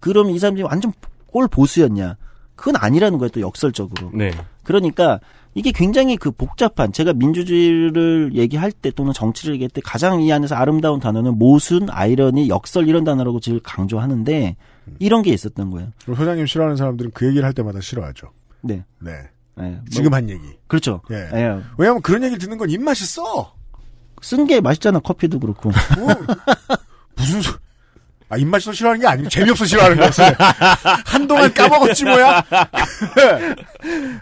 그럼 이 사람들이 완전 꼴 보수였냐? 그건 아니라는 거예요 또 역설적으로. 네. 그러니까 이게 굉장히 그 복잡한 제가 민주주의를 얘기할 때 또는 정치를 얘기할 때 가장 이 안에서 아름다운 단어는 모순, 아이러니, 역설 이런 단어라고 제일 강조하는데 이런 게 있었던 거예요. 그럼 소장님 싫어하는 사람들은 그 얘기를 할 때마다 싫어하죠. 네. 네. 예. 뭐 지금 뭐, 한 얘기. 그렇죠. 예. 예. 왜냐하면 그런 얘기 를 듣는 건 입맛이 써. 쓴 게 맛있잖아 커피도 그렇고. 뭐, 무슨 소... 아 입맛이 써 싫어하는 게 아니고 재미없어 싫어하는 거지. 한동안 까먹었지 뭐야.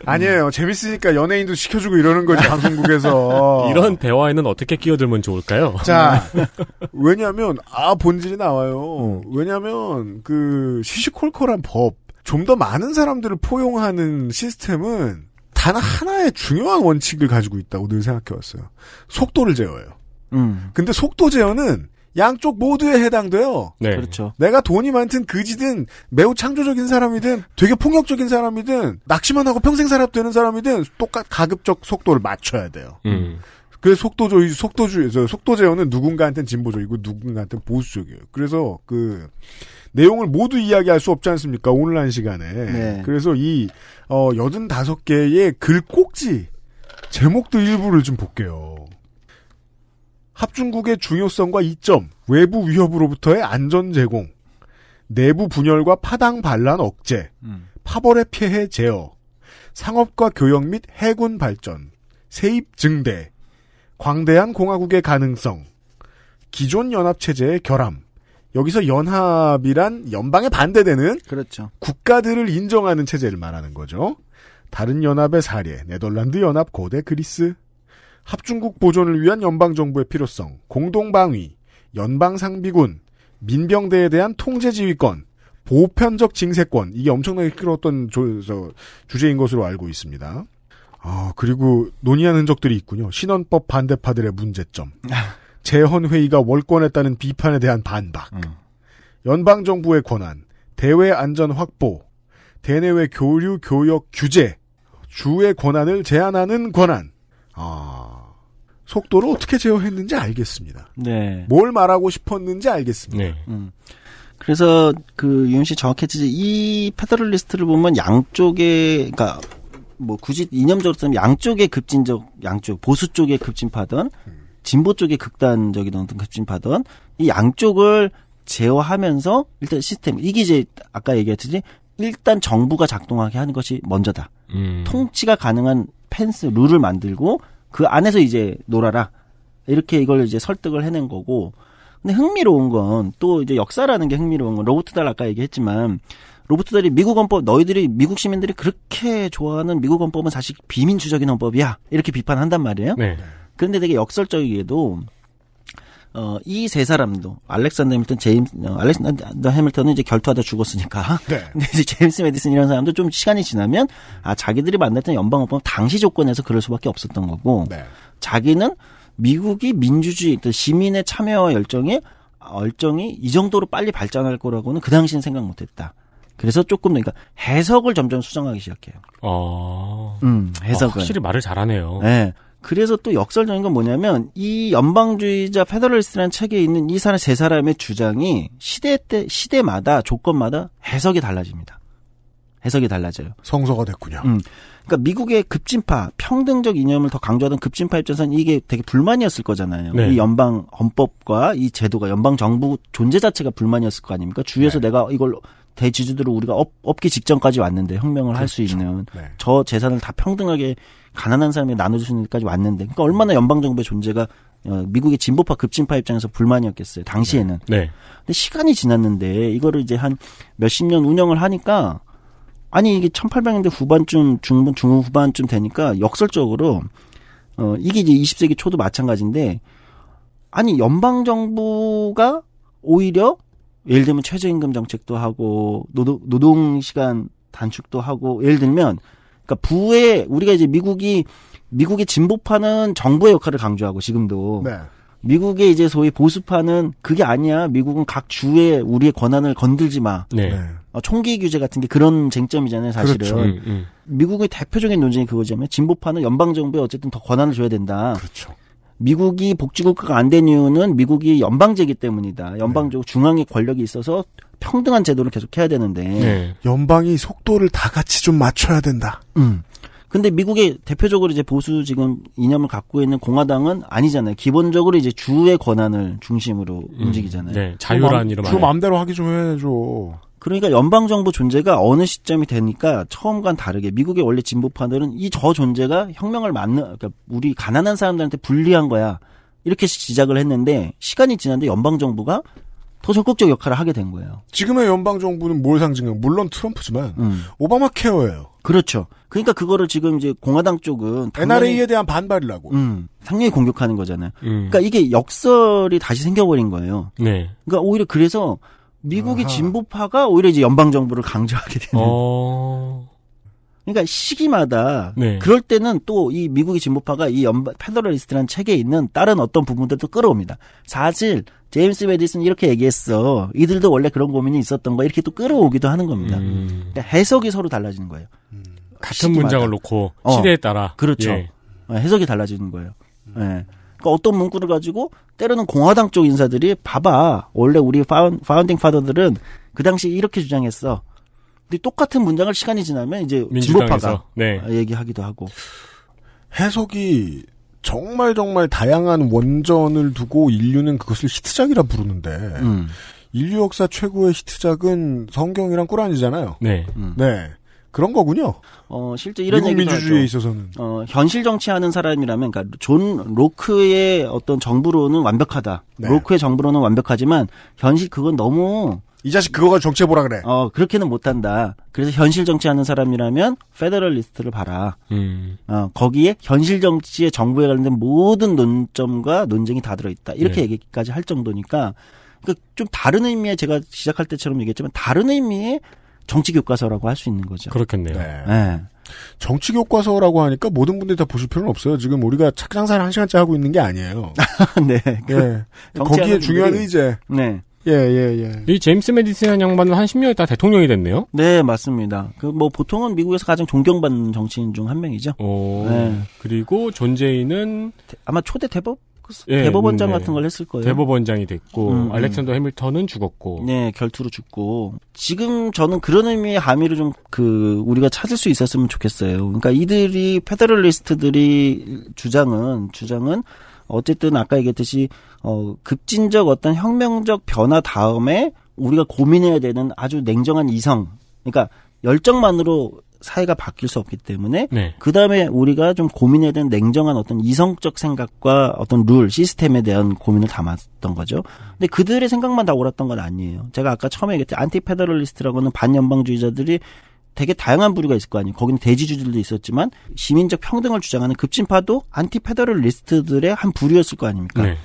아니에요. 재밌으니까 연예인도 시켜주고 이러는 거지 방송국에서. 이런 대화에는 어떻게 끼어들면 좋을까요? 자, 왜냐하면 아 본질이 나와요. 왜냐하면 그 시시콜콜한 법. 좀 더 많은 사람들을 포용하는 시스템은 단 하나의 중요한 원칙을 가지고 있다고 늘 생각해왔어요. 속도를 제어해요. 음. 근데 속도 제어는 양쪽 모두에 해당돼요. 네. 그렇죠. 내가 돈이 많든 그지든 매우 창조적인 사람이든 되게 폭력적인 사람이든 낚시만 하고 평생 살아 되는 사람이든 똑같 가급적 속도를 맞춰야 돼요. 음. 음. 그래서 속도주의, 속도주의, 속도 제어는 누군가한테는 진보적이고 누군가한테는 보수적이에요. 그래서 그 내용을 모두 이야기할 수 없지 않습니까? 오늘 한 시간에. 네. 그래서 이, 어, 85개의 글꼭지, 제목도 일부를 좀 볼게요. 합중국의 중요성과 이점, 외부 위협으로부터의 안전 제공, 내부 분열과 파당 반란 억제, 음. 파벌의 피해 제어, 상업과 교역 및 해군 발전, 세입 증대, 광대한 공화국의 가능성, 기존 연합체제의 결함, 여기서 연합이란 연방에 반대되는 그렇죠. 국가들을 인정하는 체제를 말하는 거죠. 다른 연합의 사례, 네덜란드 연합, 고대 그리스, 합중국 보존을 위한 연방 정부의 필요성, 공동 방위, 연방 상비군, 민병대에 대한 통제 지휘권, 보편적 징세권 이게 엄청나게 끌었던 주제인 것으로 알고 있습니다. 아 그리고 논의한 흔적들이 있군요. 신헌법 반대파들의 문제점. 재헌회의가 월권했다는 비판에 대한 반박, 음. 연방정부의 권한, 대외 안전 확보, 대내외 교류 교역 규제, 주의 권한을 제한하는 권한. 아, 속도를 어떻게 제어했는지 알겠습니다. 네. 뭘 말하고 싶었는지 알겠습니다. 네. 음. 그래서 그 유현 씨 정확해지지 이 페더럴리스트를 보면 양쪽에 그러니까 뭐 굳이 이념적으로 쓰면 양쪽의 급진적 양쪽 보수 쪽의 급진파든 음. 진보 쪽의 극단적인 어떤 급진 파던 이 양쪽을 제어하면서 일단 시스템 이게 이제 아까 얘기했듯이 일단 정부가 작동하게 하는 것이 먼저다. 음. 통치가 가능한 펜스 룰을 만들고 그 안에서 이제 놀아라 이렇게 이걸 이제 설득을 해낸 거고. 근데 흥미로운 건 또 이제 역사라는 게 흥미로운 건 로버트 달 아까 얘기했지만 로버트 달이 미국 헌법 너희들이 미국 시민들이 그렇게 좋아하는 미국 헌법은 사실 비민주적인 헌법이야 이렇게 비판한단 말이에요. 네. 그런데 되게 역설적이게도 어, 이 세 사람도 알렉산더 해밀턴, 제임스 어, 알렉산더 해밀턴은 이제 결투하다 죽었으니까. 네. 근데 이제 제임스 메디슨 이런 사람도 좀 시간이 지나면 아 자기들이 만났던 연방헌법 당시 조건에서 그럴 수밖에 없었던 거고. 네. 자기는 미국이 민주주의, 시민의 참여와 열정이 열정이 이 정도로 빨리 발전할 거라고는 그 당시엔 생각 못했다. 그래서 조금 그러니까 해석을 점점 수정하기 시작해요. 어... 음, 해석은 아, 확실히 말을 잘하네요. 네. 그래서 또 역설적인 건 뭐냐면 이 연방주의자 페더럴스라는 책에 있는 이 사람 세 사람의 주장이 시대 때 시대마다 조건마다 해석이 달라집니다. 해석이 달라져요. 성서가 됐군요. 음. 그러니까 미국의 급진파 평등적 이념을 더 강조하던 급진파 입장에서는 이게 되게 불만이었을 거잖아요. 네. 이 연방 헌법과 이 제도가 연방 정부 존재 자체가 불만이었을 거 아닙니까? 주에서 위 네. 내가 이걸 대지주들을 우리가 업, 업기 직전까지 왔는데 혁명을 그렇죠. 할수 있는 네. 저 재산을 다 평등하게 가난한 사람에게 나눠줄수있는 데까지 왔는데 그러니까 얼마나 연방 정부의 존재가 어, 미국의 진보파 급진파 입장에서 불만이었겠어요 당시에는. 네. 네. 근데 시간이 지났는데 이거를 이제 한 몇십 년 운영을 하니까 아니 이게 1800년대 후반쯤 중반 중후 후반쯤 되니까 역설적으로 어 이게 이제 20세기 초도 마찬가지인데 아니 연방 정부가 오히려 예를 들면 최저임금 정책도 하고 노동 노동 시간 단축도 하고 예를 들면 그러니까 부의 우리가 이제 미국이 미국의 진보파는 정부의 역할을 강조하고 지금도 네. 미국의 이제 소위 보수파는 그게 아니야. 미국은 각 주의 우리의 권한을 건들지 마. 네. 네. 어, 총기 규제 같은 게 그런 쟁점이잖아요, 사실은. 그렇죠. 음, 음. 미국의 대표적인 논쟁이 그거잖아요. 진보파는 연방 정부에 어쨌든 더 권한을 줘야 된다. 그렇죠. 미국이 복지국가가 안 된 이유는 미국이 연방제이기 때문이다. 연방적 네. 중앙의 권력이 있어서 평등한 제도를 계속 해야 되는데 네. 연방이 속도를 다 같이 좀 맞춰야 된다. 음. 근데 미국의 대표적으로 이제 보수 지금 이념을 갖고 있는 공화당은 아니잖아요. 기본적으로 이제 주의 권한을 중심으로 음. 움직이잖아요. 네. 자유란 이름 주 맘대로 하기 좀 해줘. 그러니까 연방 정부 존재가 어느 시점이 되니까 처음과는 다르게 미국의 원래 진보파들은 이 저 존재가 혁명을 맞는 그러니까 우리 가난한 사람들한테 불리한 거야 이렇게 시작을 했는데 시간이 지난데 연방 정부가 더 적극적 역할을 하게 된 거예요. 지금의 연방 정부는 뭘 상징해? 요 물론 트럼프지만 음. 오바마 케어예요. 그렇죠. 그러니까 그거를 지금 이제 공화당 쪽은 당연히, NRA에 대한 반발이라고. 음, 당히 공격하는 거잖아요. 음. 그러니까 이게 역설이 다시 생겨버린 거예요. 네. 그러니까 오히려 그래서 미국이 아하. 진보파가 오히려 이제 연방 정부를 강조하게 되는. 어... 그러니까 시기마다 네. 그럴 때는 또 이 미국의 진보파가 이 연방 페더럴리스트라는 책에 있는 다른 어떤 부분들도 끌어옵니다. 사실 제임스 메디슨 이렇게 얘기했어. 이들도 원래 그런 고민이 있었던 거 이렇게 또 끌어오기도 하는 겁니다. 음... 그러니까 해석이 서로 달라지는 거예요. 음... 같은 시기마다. 문장을 놓고 어. 시대에 따라 어, 그렇죠. 예. 어, 해석이 달라지는 거예요. 음... 예. 그러니까 어떤 문구를 가지고 때로는 공화당 쪽 인사들이 봐봐 원래 우리 파운, 파운딩 파더들은 그 당시 이렇게 주장했어. 근데 똑같은 문장을 시간이 지나면 이제 민주당 진보파가 네. 얘기하기도 하고 해석이 정말 정말 다양한 원전을 두고 인류는 그것을 히트작이라 부르는데 음. 인류 역사 최고의 히트작은 성경이랑 꾸란이잖아요. 네. 음. 네. 그런 거군요. 어, 실제 이런 미국 민주주의에 하죠. 있어서는 어, 현실 정치하는 사람이라면 그러니까 존 로크의 어떤 정부로는 완벽하다. 네. 로크의 정부로는 완벽하지만 현실 그건 너무 이 자식 그거가 정치해 보라 그래. 어, 그렇게는 못 한다. 그래서 현실 정치하는 사람이라면 페더럴리스트를 봐라. 음. 어, 거기에 현실 정치의 정부에 관련된 모든 논점과 논쟁이 다 들어 있다. 이렇게 네. 얘기까지 할 정도니까 그러니까 좀 다른 의미의 제가 시작할 때처럼 얘기했지만 다른 의미의 정치 교과서라고 할 수 있는 거죠. 그렇겠네요. 네. 네. 정치 교과서라고 하니까 모든 분들이 다 보실 필요는 없어요. 지금 우리가 착장사를 한 시간째 하고 있는 게 아니에요. 네. 예. 그 거기에 중요한 분들이... 제 네. 예, 예, 예. 이 제임스 메디슨 양반은 한 10년 있다 대통령이 됐네요? 네, 맞습니다. 그, 뭐, 보통은 미국에서 가장 존경받는 정치인 중 한 명이죠. 오. 네. 그리고 존재인은? 아마 초대 대법? 그 예, 대법원장 음, 예. 같은 걸 했을 거예요. 대법원장이 됐고 음, 음, 알렉산더 해밀턴은 죽었고. 네, 결투로 죽고. 지금 저는 그런 의미의 함의를 좀 그 우리가 찾을 수 있었으면 좋겠어요. 그러니까 이들이 페더럴리스트들이 주장은 주장은 어쨌든 아까 얘기했듯이 어 급진적 어떤 혁명적 변화 다음에 우리가 고민해야 되는 아주 냉정한 이성. 그러니까 열정만으로 사회가 바뀔 수 없기 때문에 네. 그 다음에 우리가 좀 고민해야 되는 냉정한 어떤 이성적 생각과 어떤 룰 시스템에 대한 고민을 담았던 거죠. 근데 그들의 생각만 다 옳았던 건 아니에요. 제가 아까 처음에 얘기했듯 안티페더럴리스트라고는 반연방주의자들이 되게 다양한 부류가 있을 거 아니에요. 거기는 대지주들도 있었지만 시민적 평등을 주장하는 급진파도 안티페더럴리스트들의 한 부류였을 거 아닙니까? 네.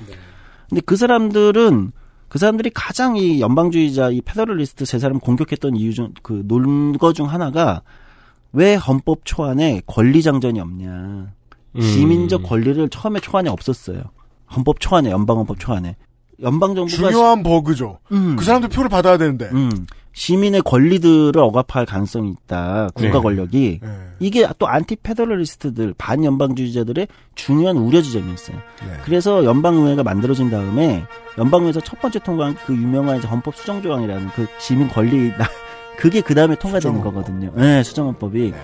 근데 그 사람들은 그 사람들이 가장 이 연방주의자 이 페더럴리스트 세 사람 공격했던 이유 중 그 논거 중 하나가 왜 헌법 초안에 권리장전이 없냐. 음. 시민적 권리를 처음에 초안에 없었어요. 헌법 초안에, 연방헌법 초안에. 연방정부가. 중요한 버그죠. 음. 그 사람들 표를 받아야 되는데. 음. 시민의 권리들을 억압할 가능성이 있다. 국가 네. 권력이. 네. 이게 또 안티 페더럴리스트들, 반연방주의자들의 중요한 우려지점이었어요. 네. 그래서 연방의회가 만들어진 다음에 연방의회에서 첫 번째 통과한 그 유명한 이제 헌법 수정 조항이라는 그 시민 권리 그게 그 다음에 통과되는 거거든요. 네, 수정헌법이. 네.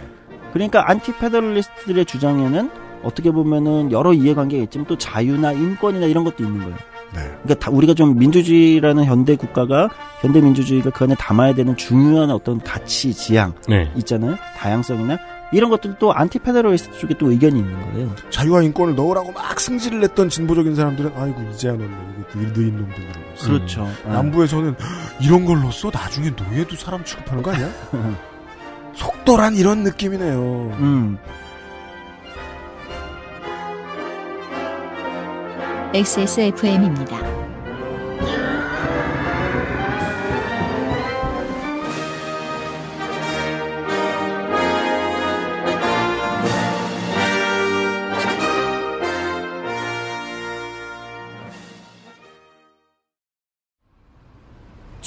그러니까 안티 페더럴리스트들의 주장에는 어떻게 보면은 여러 이해관계가 있지만 또 자유나 인권이나 이런 것도 있는 거예요. 네. 그러니까 다 우리가 좀 민주주의라는 현대 국가가 현대 민주주의가 그 안에 담아야 되는 중요한 어떤 가치 지향 네. 있잖아요. 다양성이나 이런 것들도 안티페더럴리스트 쪽에 또 의견이 있는 거예요. 자유와 인권을 넣으라고 막 승질을 냈던 진보적인 사람들은 아이고 이제야 넣네. 이게 일드인 놈들 그렇죠. 음. 남부에서는 이런 걸 넣었어? 나중에 노예도 사람 취급하는 거 아니야? 속도란 이런 느낌이네요. 음. XSFM입니다.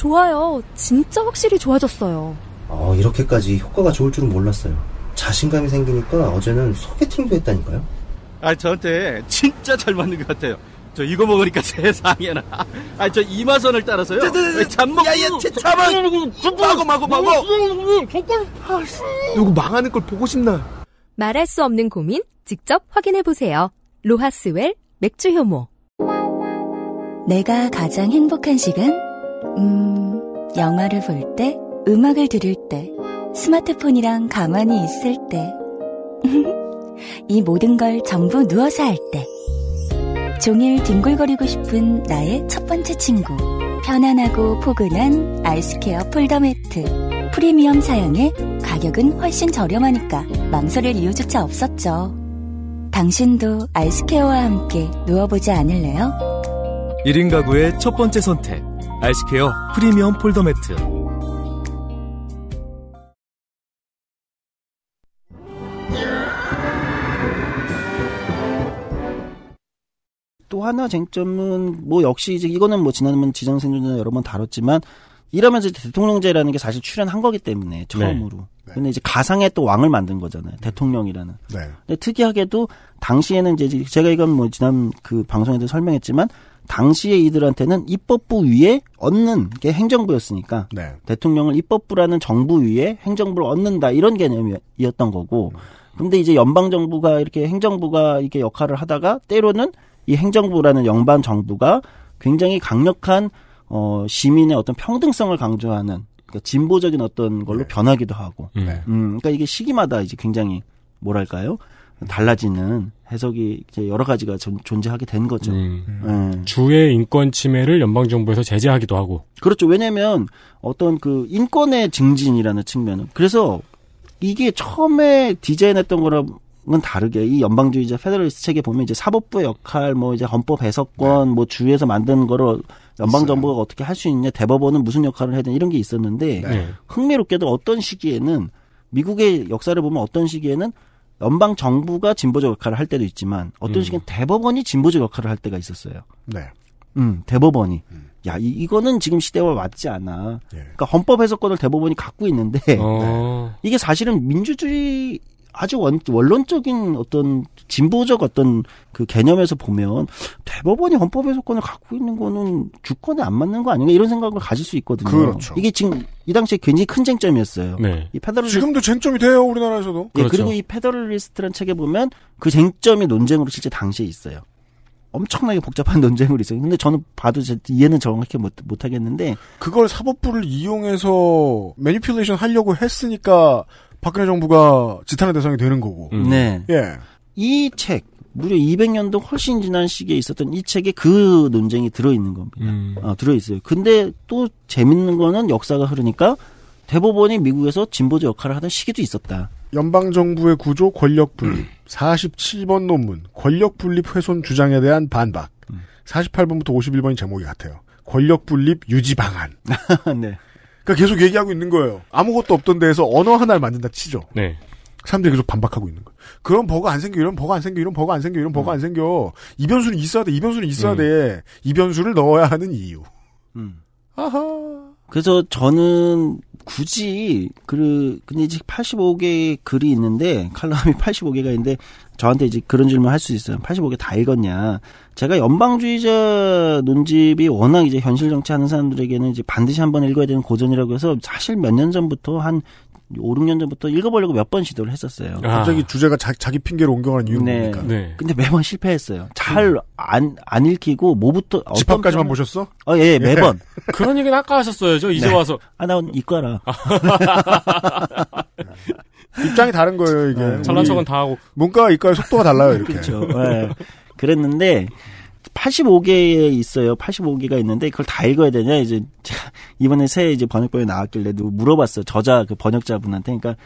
좋아요. 진짜 확실히 좋아졌어요. 어, 이렇게까지 효과가 좋을 줄은 몰랐어요. 자신감이 생기니까 어제는 소개팅도 했다니까요. 아, 저한테 진짜 잘 맞는 것 같아요. 저 이거 먹으니까 세상에나. 아, 저 이마선을 따라서요. 잠먹. 야야, 잠만. 마고 마고 마고. 누구 망하는 걸 보고 싶나? 말할 수 없는 고민 직접 확인해 보세요. 로하스웰 맥주 효모. 내가 가장 행복한 시간. 음, 영화를 볼 때, 음악을 들을 때, 스마트폰이랑 가만히 있을 때, 이 모든 걸 전부 누워서 할 때, 종일 뒹굴거리고 싶은 나의 첫 번째 친구, 편안하고 포근한 아이스케어 폴더 매트. 프리미엄 사양에 가격은 훨씬 저렴하니까 망설일 이유조차 없었죠. 당신도 아이스케어와 함께 누워보지 않을래요? 1인 가구의 첫 번째 선택 알스케어 프리미엄 폴더 매트 또 하나 쟁점은 뭐 역시 이제 이거는 뭐 지난번 지정생존자 여러 번 다뤘지만 이러면서 대통령제라는 게 사실 출연한 거기 때문에 네. 처음으로 네. 네. 근데 이제 가상의 또 왕을 만든 거잖아요. 음. 대통령이라는. 네. 근데 특이하게도 당시에는 이제 제가 이건 뭐 지난 그 방송에도 설명했지만 당시에 이들한테는 입법부 위에 얻는 게 행정부였으니까 네. 대통령을 입법부라는 정부 위에 행정부를 얻는다 이런 개념이었던 거고 근데 이제 연방 정부가 이렇게 행정부가 이렇게 역할을 하다가 때로는 이 행정부라는 연방 정부가 굉장히 강력한 어 시민의 어떤 평등성을 강조하는 그러니까 진보적인 어떤 걸로 네. 변하기도 하고 음. 네. 음 그러니까 이게 시기마다 이제 굉장히 뭐랄까요 달라지는 해석이 이제 여러 가지가 존, 존재하게 된 거죠. 음. 네. 예. 주의 인권 침해를 연방 정부에서 제재하기도 하고. 그렇죠. 왜냐하면 어떤 그 인권의 증진이라는 측면은 그래서 이게 처음에 디자인했던 거랑 은 다르게 이 연방주의자 페더럴리스트 책에 보면 이제 사법부의 역할 뭐 이제 헌법 해석권 네. 뭐 주에서 만든 거를 연방 정부가 어떻게 할 수 있냐 대법원은 무슨 역할을 해야 되냐 이런 게 있었는데 네. 흥미롭게도 어떤 시기에는 미국의 역사를 보면 어떤 시기에는 연방 정부가 진보적 역할을 할 때도 있지만 어떤 식 음. 식의 대법원이 진보적 역할을 할 때가 있었어요. 네. 음, 대법원이. 음. 야, 이, 이거는 지금 시대와 맞지 않아. 예. 그러니까 헌법 해석권을 대법원이 갖고 있는데 어. 이게 사실은 민주주의 아주 원, 원론적인 어떤 진보적 어떤 그 개념에서 보면 대법원이 헌법 의석권을 갖고 있는 거는 주권에 안 맞는 거 아닌가 이런 생각을 가질 수 있거든요. 그렇죠. 이게 지금 이 당시에 굉장히 큰 쟁점이었어요. 네. 이페더럴 지금도 쟁점이 돼요 우리나라에서도. 예, 그렇죠. 그리고 이 페더럴리스트라는 책에 보면 그 쟁점이 논쟁으로 실제 당시에 있어요. 엄청나게 복잡한 논쟁으로 있어요. 근데 저는 봐도 이해는 정확히 못, 못 하겠는데. 그걸 사법부를 이용해서 매니플레이션 하려고 했으니까 박근혜 정부가 지탄의 대상이 되는 거고. 음. 네. 예. 이 책, 무려 200년도 훨씬 지난 시기에 있었던 이 책에 그 논쟁이 들어있는 겁니다. 음. 아, 들어있어요. 근데 또 재밌는 거는 역사가 흐르니까 대법원이 미국에서 진보적 역할을 하던 시기도 있었다. 연방정부의 구조 권력 분립. 47번 논문. 권력 분립 훼손 주장에 대한 반박. 48번부터 음. 51번이 제목이 같아요. 권력 분립 유지 방안. 네. 그러니까 계속 얘기하고 있는 거예요. 아무것도 없던 데에서 언어 하나를 만든다 치죠. 네. 사람들이 계속 반박하고 있는 거예요. 그런 버거 안 생겨, 이런 버거 안 생겨, 이런 버거 안 생겨, 이런 버거 안 음. 생겨. 이 변수는 있어야 돼, 이 변수는 있어야 음. 돼. 이 변수를 넣어야 하는 이유. 음. 아하. 그래서 저는 굳이 그 근데 이제 85개 의 글이 있는데 칼럼이 85개가 있는데 저한테 이제 그런 질문 할 수 있어요. 85개 다 읽었냐? 제가 연방주의자 논집이 워낙 이제 현실 정치 하는 사람들에게는 이제 반드시 한번 읽어야 되는 고전이라고 해서 사실 몇 년 전부터 한 5, 6년 전부터 읽어보려고 몇 번 시도를 했었어요. 아. 갑자기 주제가 자, 기 핑계로 옮겨가는 이유는 네. 뭡니까? 네. 근데 매번 실패했어요. 잘 안안 음. 읽히고 뭐부터 집합까지만 보셨어? 어, 예, 예 매번. 그런 얘기는 아까 하셨어요. 저 이제 네. 와서 아, 나 이과라. 입장이 다른 거예요 이게. 네, 잘난 척은 다 하고. 문과 이과의 속도가 달라요 이렇게. 그렇죠. 네. 그랬는데 85개에 있어요. 85개가 있는데 그걸 다 읽어야 되냐 이제 제가 이번에 새 이제 번역본이 나왔길래 도 물어봤어 요 저자 그 번역자분한테. 그러니까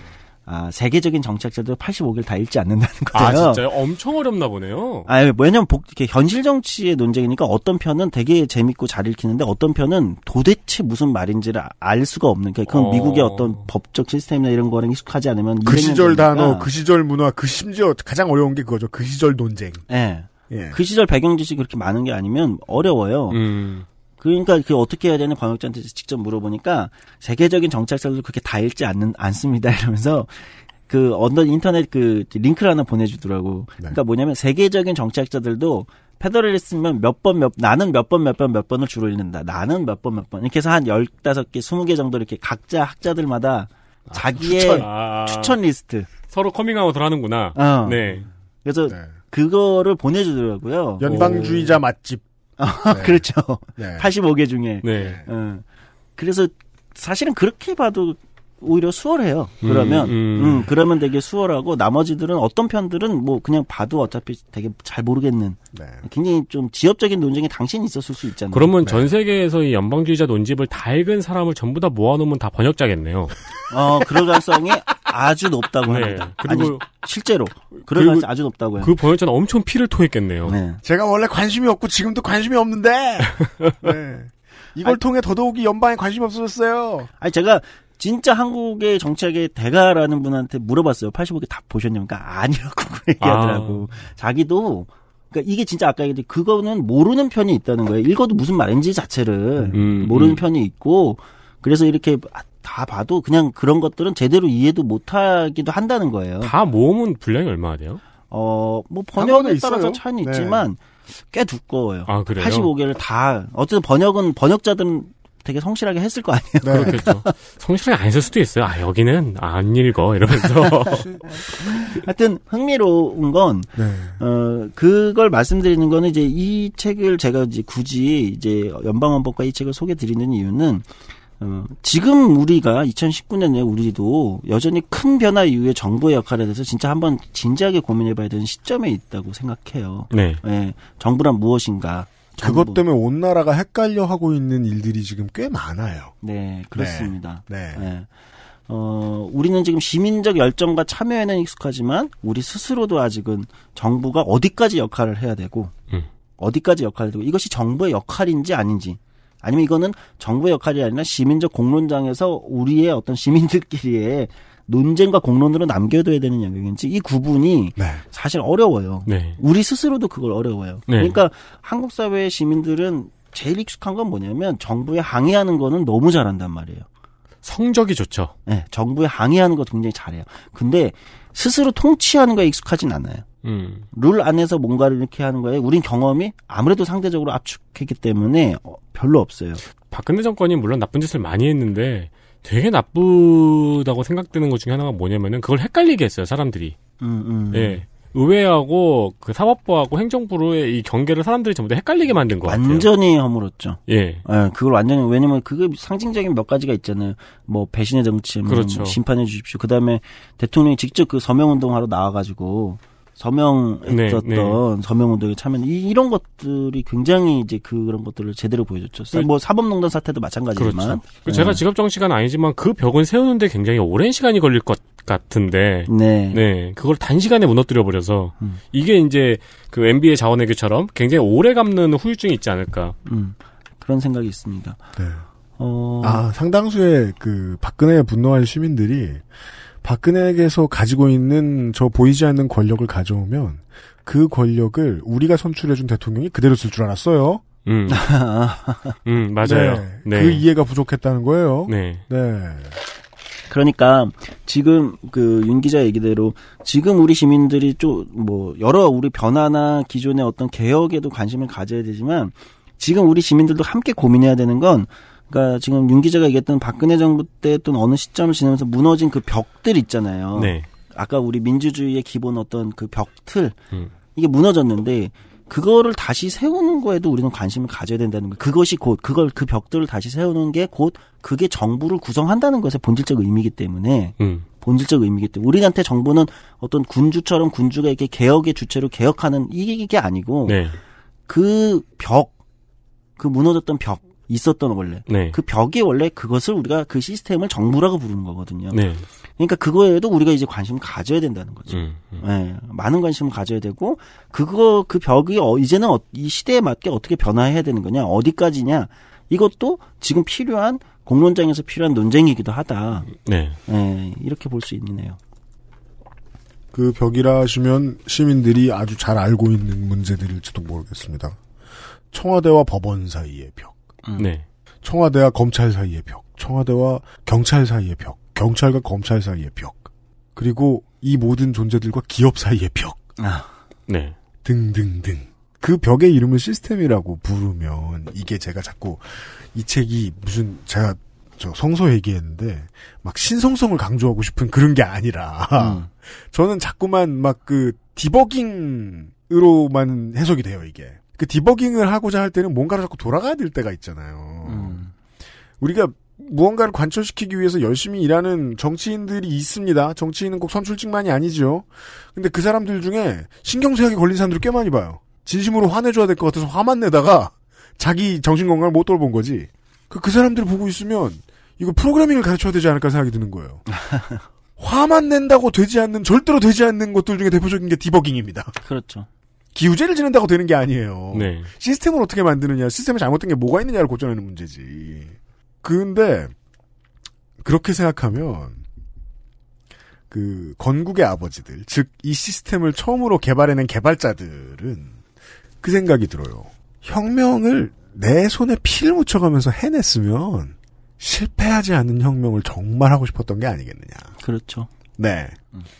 아, 세계적인 정책자들 85개를 다 읽지 않는다는 아, 거예요. 아, 진짜요? 엄청 어렵나 보네요. 아, 왜냐면 복, 이렇게 현실 정치의 논쟁이니까 어떤 편은 되게 재밌고 잘 읽히는데 어떤 편은 도대체 무슨 말인지를 아, 알 수가 없는, 그러니까 어... 미국의 어떤 법적 시스템이나 이런 거랑 익숙하지 않으면. 그 시절 되니까. 단어, 그 시절 문화, 그 심지어 가장 어려운 게 그거죠. 그 시절 논쟁. 예. 예. 그 시절 배경 지식 그렇게 많은 게 아니면 어려워요. 음. 그러니까 그 어떻게 해야 되는 광역자한테 직접 물어보니까 세계적인 정찰서도 그렇게 다 읽지 않는 않습니다 이러면서 그 어떤 인터넷 그 링크를 하나 보내주더라고. 네. 그러니까 뭐냐면 세계적인 정착자들도 페더를 쓰면 몇 번 몇 나는 몇 번 몇 번 몇 번을 주로 읽는다. 나는 몇 번 몇 번 이렇게 해서 한1 5개2 0개 정도 이렇게 각자 학자들마다 아, 자기의 추천. 아, 추천. 리스트 서로 커밍아웃을 하는구나. 어. 네. 그래서 네. 그거를 보내주더라고요. 연방주의자 맛집. 아, 네. 그렇죠. 네. 85개 중에. 네. 어. 그래서 사실은 그렇게 봐도 오히려 수월해요. 그러면 음, 음. 음, 그러면 되게 수월하고 나머지들은 어떤 편들은 뭐 그냥 봐도 어차피 되게 잘 모르겠는 네. 굉장히 좀 지엽적인 논쟁이 당신이 있었을 수 있잖아요. 그러면 네. 전 세계에서 이 연방주의자 논집을 다 읽은 사람을 전부 다 모아놓으면 다 번역자겠네요. 어, 그럴 가능성이 아주 높다고 네. 합니다. 그리고 아니, 실제로 그런가능성 아주 높다고요. 그 번역자는 엄청 피를 토했겠네요. 네. 제가 원래 관심이 없고 지금도 관심이 없는데 네. 이걸 아니, 통해 더더욱이 연방에 관심이 없어졌어요. 아니 제가 진짜 한국의 정책의 대가라는 분한테 물어봤어요. 85개 다 보셨냐면 그러니까 아니라고 얘기하더라고. 아. 자기도 그러니까 이게 진짜 아까 얘기했듯이 그거는 모르는 편이 있다는 거예요. 읽어도 무슨 말인지 자체를 음, 모르는 음. 편이 있고 그래서 이렇게 다 봐도 그냥 그런 것들은 제대로 이해도 못하기도 한다는 거예요. 다 모으면 분량이 얼마나 돼요? 어, 뭐 번역에 따라서 차이는 네. 있지만 꽤 두꺼워요. 아, 그래요? 85개를 다 어쨌든 번역은 번역자들은 되게 성실하게 했을 거 아니에요. 네. 그렇겠죠. 성실하게 안 했을 수도 있어요. 아 여기는 안 읽어 이러면서. 하여튼 흥미로운 건 네. 어, 그걸 말씀드리는 거는 이제 이 책을 제가 이제 굳이 이제 연방원법과 이 책을 소개드리는 이유는 어, 지금 우리가 2019년에 우리도 여전히 큰 변화 이후에 정부의 역할에 대해서 진짜 한번 진지하게 고민해봐야 되는 시점에 있다고 생각해요. 네. 네 정부란 무엇인가. 정부. 그것 때문에 온 나라가 헷갈려 하고 있는 일들이 지금 꽤 많아요. 네, 그렇습니다. 네. 네. 네. 어, 우리는 지금 시민적 열정과 참여에는 익숙하지만 우리 스스로도 아직은 정부가 어디까지 역할을 해야 되고 음. 어디까지 역할을 되고 이것이 정부의 역할인지 아닌지 아니면 이거는 정부의 역할이 아니라 시민적 공론장에서 우리의 어떤 시민들끼리의 논쟁과 공론으로 남겨둬야 되는 영역인지 이 구분이 네. 사실 어려워요. 네. 우리 스스로도 그걸 어려워요. 네. 그러니까 한국 사회의 시민들은 제일 익숙한 건 뭐냐면 정부에 항의하는 거는 너무 잘한단 말이에요. 성적이 좋죠. 네, 정부에 항의하는 거 굉장히 잘해요. 근데 스스로 통치하는 거에 익숙하진 않아요. 음. 룰 안에서 뭔가를 이렇게 하는 거에 우린 경험이 아무래도 상대적으로 압축했기 때문에 어, 별로 없어요. 박근혜 정권이 물론 나쁜 짓을 많이 했는데 되게 나쁘다고 생각되는 것 중에 하나가 뭐냐면은 그걸 헷갈리게 했어요 사람들이. 음, 음. 음. 예. 의회하고 그 사법부하고 행정부로의 이 경계를 사람들이 전부 다 헷갈리게 만든 거 같아요. 완전히 허물었죠. 예. 예 그걸 완전히 왜냐면 그게 상징적인 몇 가지가 있잖아요. 뭐 배신의 정치, 뭐 그렇죠. 뭐 심판해 주십시오. 그다음에 대통령이 직접 그 서명 운동하러 나와가지고 서명했었던 네, 네. 서명 운동에 참여 이, 이런 것들이 굉장히 이제 그런 것들을 제대로 보여줬죠. 그, 뭐 사법농단 사태도 마찬가지지만 그렇죠. 네. 제가 직업 정치가 아니지만 그 벽은 세우는데 굉장히 오랜 시간이 걸릴 것 같은데 네, 네 그걸 단시간에 무너뜨려 버려서 음. 이게 이제 그 MB의 자원외교처럼 굉장히 오래 감는 후유증이 있지 않을까 음, 그런 생각이 있습니다. 네. 어... 아 상당수의 그 박근혜에 분노한 시민들이 박근혜에게서 가지고 있는 저 보이지 않는 권력을 가져오면 그 권력을 우리가 선출해준 대통령이 그대로 쓸 줄 알았어요. 음. 음, 맞아요. 네, 네. 그 이해가 부족했다는 거예요. 네. 네. 그러니까 지금 그 윤 기자 얘기대로 지금 우리 시민들이 좀 뭐 여러 우리 변화나 기존의 어떤 개혁에도 관심을 가져야 되지만 지금 우리 시민들도 함께 고민해야 되는 건 그러니까 지금 윤 기자가 얘기했던 박근혜 정부 때 또는 어느 시점을 지나면서 무너진 그 벽들 있잖아요. 네. 아까 우리 민주주의의 기본 어떤 그 벽틀 음. 이게 무너졌는데 그거를 다시 세우는 거에도 우리는 관심을 가져야 된다는 거. 그것이 곧 그걸 그 벽들을 다시 세우는 게 곧 그게 정부를 구성한다는 것의 본질적 의미이기 때문에 음. 본질적 의미이기 때문에 우리한테 정부는 어떤 군주처럼 군주가 이렇게 개혁의 주체로 개혁하는 이게 이게 아니고 네. 그벽그 그 무너졌던 벽 있었던 원래 네. 그 벽이 원래 그것을 우리가 그 시스템을 정부라고 부르는 거거든요. 네. 그러니까 그거에도 우리가 이제 관심을 가져야 된다는 거죠. 음, 음. 네, 많은 관심을 가져야 되고 그거 그 벽이 어, 이제는 어, 이 시대에 맞게 어떻게 변화해야 되는 거냐 어디까지냐 이것도 지금 필요한 공론장에서 필요한 논쟁이기도 하다. 네, 네 이렇게 볼 수 있네요. 그 벽이라 하시면 시민들이 아주 잘 알고 있는 문제들일지도 모르겠습니다. 청와대와 법원 사이의 벽. 음. 네. 청와대와 검찰 사이의 벽, 청와대와 경찰 사이의 벽, 경찰과 검찰 사이의 벽, 그리고 이 모든 존재들과 기업 사이의 벽. 아. 네. 등등등. 그 벽의 이름을 시스템이라고 부르면 이게 제가 자꾸 이 책이 무슨 제가 저 성서 얘기했는데 막 신성성을 강조하고 싶은 그런 게 아니라 음. 저는 자꾸만 막 그 디버깅으로만 해석이 돼요 이게 그 디버깅을 하고자 할 때는 뭔가를 자꾸 돌아가야 될 때가 있잖아요. 음. 우리가 무언가를 관철시키기 위해서 열심히 일하는 정치인들이 있습니다. 정치인은 꼭 선출직만이 아니죠. 근데 그 사람들 중에 신경쇠약이 걸린 사람들 꽤 많이 봐요. 진심으로 화내줘야 될 것 같아서 화만 내다가 자기 정신건강을 못 돌본 거지. 그, 그 사람들 보고 있으면 이거 프로그래밍을 가르쳐야 되지 않을까 생각이 드는 거예요. 화만 낸다고 되지 않는, 절대로 되지 않는 것들 중에 대표적인 게 디버깅입니다. 그렇죠. 기우제를 지낸다고 되는 게 아니에요. 네. 시스템을 어떻게 만드느냐, 시스템에 잘못된 게 뭐가 있느냐를 고쳐내는 문제지. 근데 그렇게 생각하면 그 건국의 아버지들, 즉 이 시스템을 처음으로 개발해낸 개발자들은 그 생각이 들어요. 혁명을 내 손에 피를 묻혀가면서 해냈으면 실패하지 않은 혁명을 정말 하고 싶었던 게 아니겠느냐. 그렇죠. 네.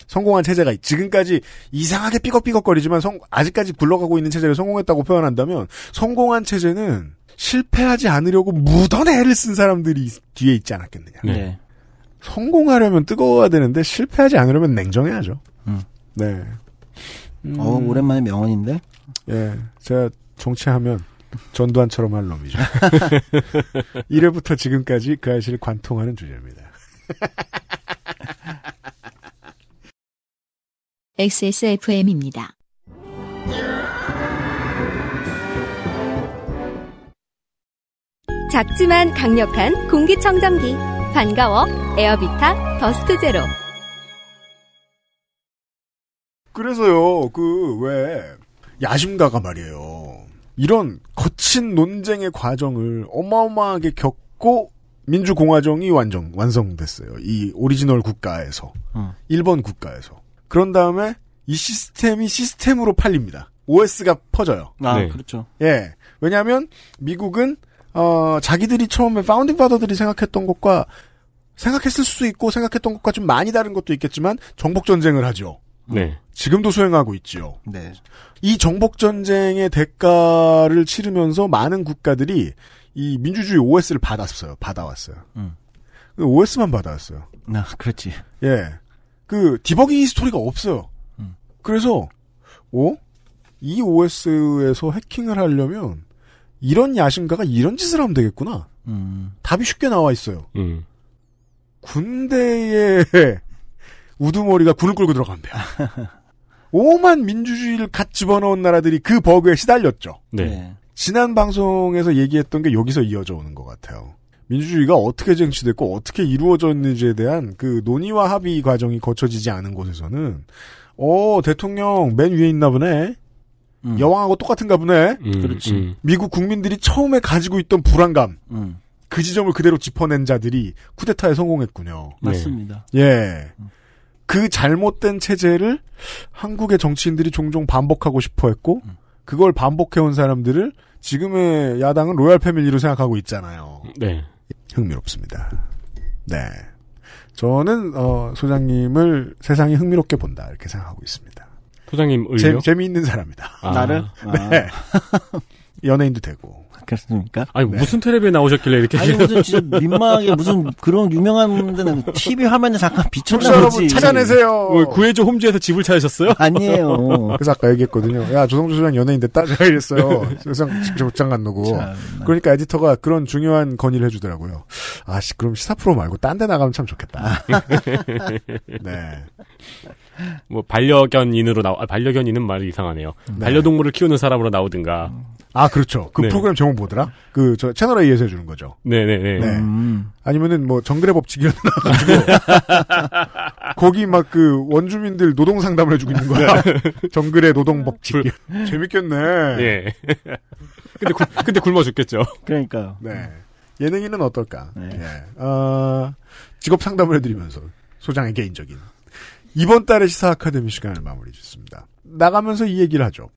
성공한 체제가 지금까지 이상하게 삐걱삐걱거리지만 성, 아직까지 굴러가고 있는 체제를 성공했다고 표현한다면 성공한 체제는 실패하지 않으려고 무던 애를 쓴 사람들이 뒤에 있지 않았겠느냐. 네. 네. 성공하려면 뜨거워야 되는데 실패하지 않으려면 냉정해야죠. 음. 네. 음. 어, 오랜만에 명언인데? 예. 제가 정치하면 전두환처럼 할 놈이죠. 이래부터 지금까지 그 아이씨를 관통하는 주제입니다. XSFM입니다. 작지만 강력한 공기청정기. 반가워. 에어비타 더스트 제로. 그래서요, 그, 왜, 야심가가 말이에요. 이런 거친 논쟁의 과정을 어마어마하게 겪고 민주공화정이 완전 완성됐어요. 이 오리지널 국가에서. 어. 일본 국가에서. 그런 다음에 이 시스템이 시스템으로 팔립니다. OS가 퍼져요. 아, 네. 그렇죠. 예. 왜냐하면 미국은 어, 자기들이 처음에 파운딩 바더들이 생각했던 것과 생각했을 수도 있고 생각했던 것과 좀 많이 다른 것도 있겠지만 정복 전쟁을 하죠. 네. 지금도 수행하고 있지요. 네. 이 정복 전쟁의 대가를 치르면서 많은 국가들이 이 민주주의 OS를 받았어요. 받아왔어요. 음. OS만 받아왔어요. 나 아, 그렇지. 예. 그 디버깅 히스토리가 없어요. 음. 그래서 오이 어? OS에서 해킹을 하려면 이런 야심가가 이런 짓을 하면 되겠구나. 음. 답이 쉽게 나와 있어요. 음. 군대에 우두머리가 군을 끌고 들어간대요. 오만 민주주의를 갓 집어넣은 나라들이 그 버그에 시달렸죠. 네. 네. 지난 방송에서 얘기했던 게 여기서 이어져 오는 것 같아요. 민주주의가 어떻게 쟁취됐고 어떻게 이루어졌는지에 대한 그 논의와 합의 과정이 거쳐지지 않은 곳에서는 어 대통령 맨 위에 있나 보네. 음. 여왕하고 똑같은가 보네. 음, 그렇지. 음. 미국 국민들이 처음에 가지고 있던 불안감. 음. 그 지점을 그대로 짚어낸 자들이 쿠데타에 성공했군요. 맞습니다. 네. 예. 그 잘못된 체제를 한국의 정치인들이 종종 반복하고 싶어 했고, 음. 그걸 반복해온 사람들을 지금의 야당은 로얄 패밀리로 생각하고 있잖아요. 네. 흥미롭습니다. 네. 저는 어, 소장님을 세상이 흥미롭게 본다 이렇게 생각하고 있습니다. 소장님 의요? 재미있는 사람이다. 아, 나는 네. 아. 네. 연예인도 되고 그렇습니까? 아니 네. 무슨 텔레비에 나오셨길래 이렇게 아니 무슨 진짜 민망하게 무슨 그런 유명한 데는 TV 화면에 잠깐 비춰나오지 여러분 찾아내세요 구해줘 홈즈에서 집을 찾으셨어요? 아니에요 그래서 아까 얘기했거든요 야 조성주 소장 연예인 데다 제가 이랬어요 세상 직접 직장 간누고 그러니까 에디터가 그런 중요한 건의를 해주더라고요 아씨 그럼 시사 프로 말고 딴 데 나가면 참 좋겠다 네. 뭐 반려견인으로 나와 아, 반려견인은 말이 이상하네요. 네. 반려동물을 키우는 사람으로 나오든가. 아 그렇죠. 그 네. 프로그램 제목 뭐더라? 그 저 채널 A에서 해주는 거죠. 네네네. 네, 네. 네. 음. 아니면은 뭐 정글의 법칙이라고 나가지고 거기 막 그 원주민들 노동 상담을 해주고 있는 거야. 네. 정글의 노동 법칙. 불... 재밌겠네. 예. 근데 구, 근데 굶어 죽겠죠. 그러니까요. 네. 예능인은 어떨까? 네. 예. 어, 직업 상담을 해드리면서 소장의 개인적인 이번 달의 시사 아카데미 시간을 마무리 짓습니다. 나가면서 이 얘기를 하죠.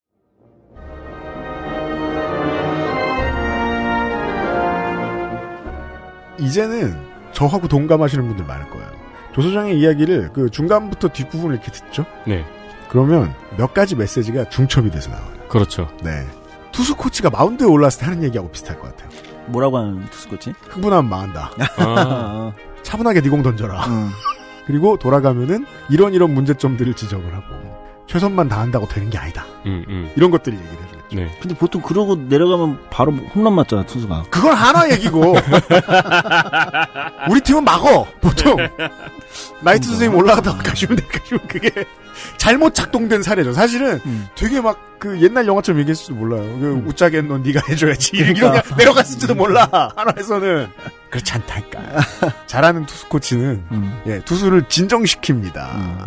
이제는 저하고 동감하시는 분들 많을 거예요. 조소장의 이야기를 그 중간부터 뒷부분을 이렇게 듣죠. 네. 그러면 몇 가지 메시지가 중첩이 돼서 나와요. 그렇죠. 네. 투수 코치가 마운드에 올랐을 때 하는 얘기하고 비슷할 것 같아요. 뭐라고 하는 투수 코치? 흥분하면 망한다. 아. 어. 차분하게 니 공 던져라. 음. 그리고 돌아가면은 이런 이런 문제점들을 지적을 하고 최선만 다한다고 되는 게 아니다. 음, 음. 이런 것들 얘기를 해주겠죠. 네. 근데 보통 그러고 내려가면 바로 홈런 맞잖아, 투수가. 그건 하나 얘기고. 우리 팀은 막어, 보통. 네. 나이트 선생님 올라가다가 가시면 돼, 가시면 그게 잘못 작동된 사례죠. 사실은 음. 되게 막 그 옛날 영화처럼 얘기했을도 몰라요. 그웃자겠노 음. 네가 해줘야지. 그러니까. 이런냐 내려갔을지도 몰라, 하나에서는. 그렇지 않다니까. 잘하는 투수 코치는, 음. 예, 투수를 진정시킵니다. 음.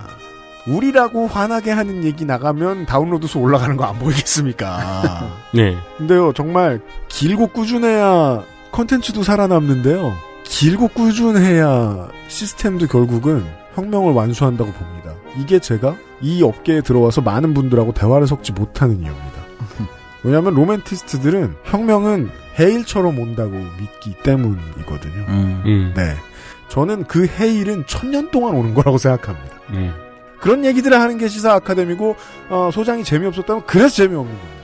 우리라고 화나게 하는 얘기 나가면 다운로드 수 올라가는 거 안 보이겠습니까? 네. 근데요, 정말 길고 꾸준해야 컨텐츠도 살아남는데요. 길고 꾸준해야 시스템도 결국은 혁명을 완수한다고 봅니다. 이게 제가 이 업계에 들어와서 많은 분들하고 대화를 섞지 못하는 이유입니다. 왜냐하면 로맨티스트들은 혁명은 해일처럼 온다고 믿기 때문이거든요. 음, 음. 네. 저는 그 해일은 천년 동안 오는 거라고 생각합니다. 음. 그런 얘기들을 하는 게 시사 아카데미고 어, 소장이 재미없었다면 그래서 재미없는 겁니다.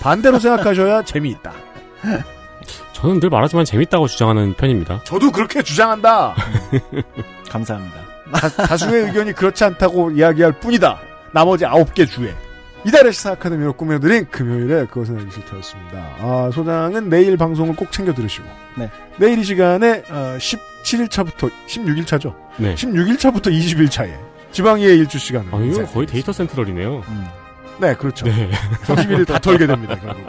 반대로 생각하셔야 재미있다. 저는 늘 말하지만 재밌다고 주장하는 편입니다. 저도 그렇게 주장한다. 감사합니다. 다, 수의 의견이 그렇지 않다고 이야기할 뿐이다. 나머지 아홉 개 주에. 이달의 시사 아카데미로 꾸며드린 금요일에 그것은 알기 싫다였습니다. 아, 소장은 내일 방송을 꼭 챙겨 들으시고. 네. 내일 이 시간에 어, 17일차부터 16일차죠. 네. 16일차부터 20일차에 지방의 일주 시간. 아, 이거 거의 데이터 센트럴이네요. 음. 네, 그렇죠. 네. 31일 다 털게 됩니다, 결국.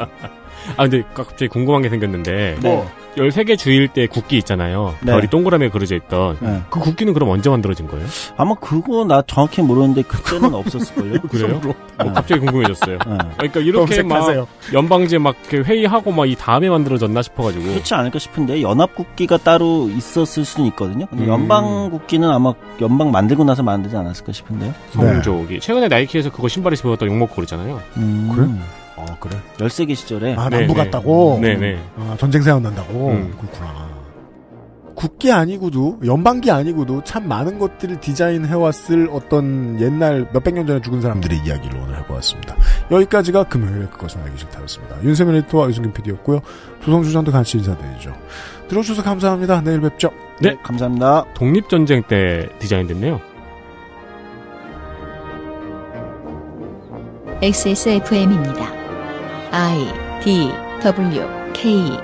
아, 근데 갑자기 궁금한 게 생겼는데. 네. 뭐. 네. 13개 주일 때 국기 있잖아요. 네. 별이 동그라미에 그려져 있던. 네. 그 국기는 그럼 언제 만들어진 거예요? 아마 그거 나 정확히 모르는데 그때는 없었을걸요? 그래요? 어, 갑자기 궁금해졌어요. 네. 그러니까 이렇게 막 연방제 막 회의하고 막 이 다음에 만들어졌나 싶어가지고. 그렇지 않을까 싶은데 연합국기가 따로 있었을 수는 있거든요. 근데 음. 연방국기는 아마 연방 만들고 나서 만들지 않았을까 싶은데요. 성조기. 네. 최근에 나이키에서 그거 신발에서 배웠다 욕먹고 그러잖아요. 음. 그래? 아 그래? 13개 시절에 아 네, 남부 같다고 네. 네네 아 전쟁 생각난다고? 음. 그렇구나 국기 아니고도 연방기 아니고도 참 많은 것들을 디자인해왔을 어떤 옛날 몇백 년 전에 죽은 사람들의 이야기를 오늘 해보았습니다. 여기까지가 금요일에 그것은 알기 싫다였습니다. 윤세민 리터와 유승균 PD였고요. 조성주 장도 같이 인사드리죠. 들어주셔서 감사합니다. 내일 뵙죠. 네, 네 감사합니다. 독립전쟁 때 디자인됐네요. XSFM입니다. I D W K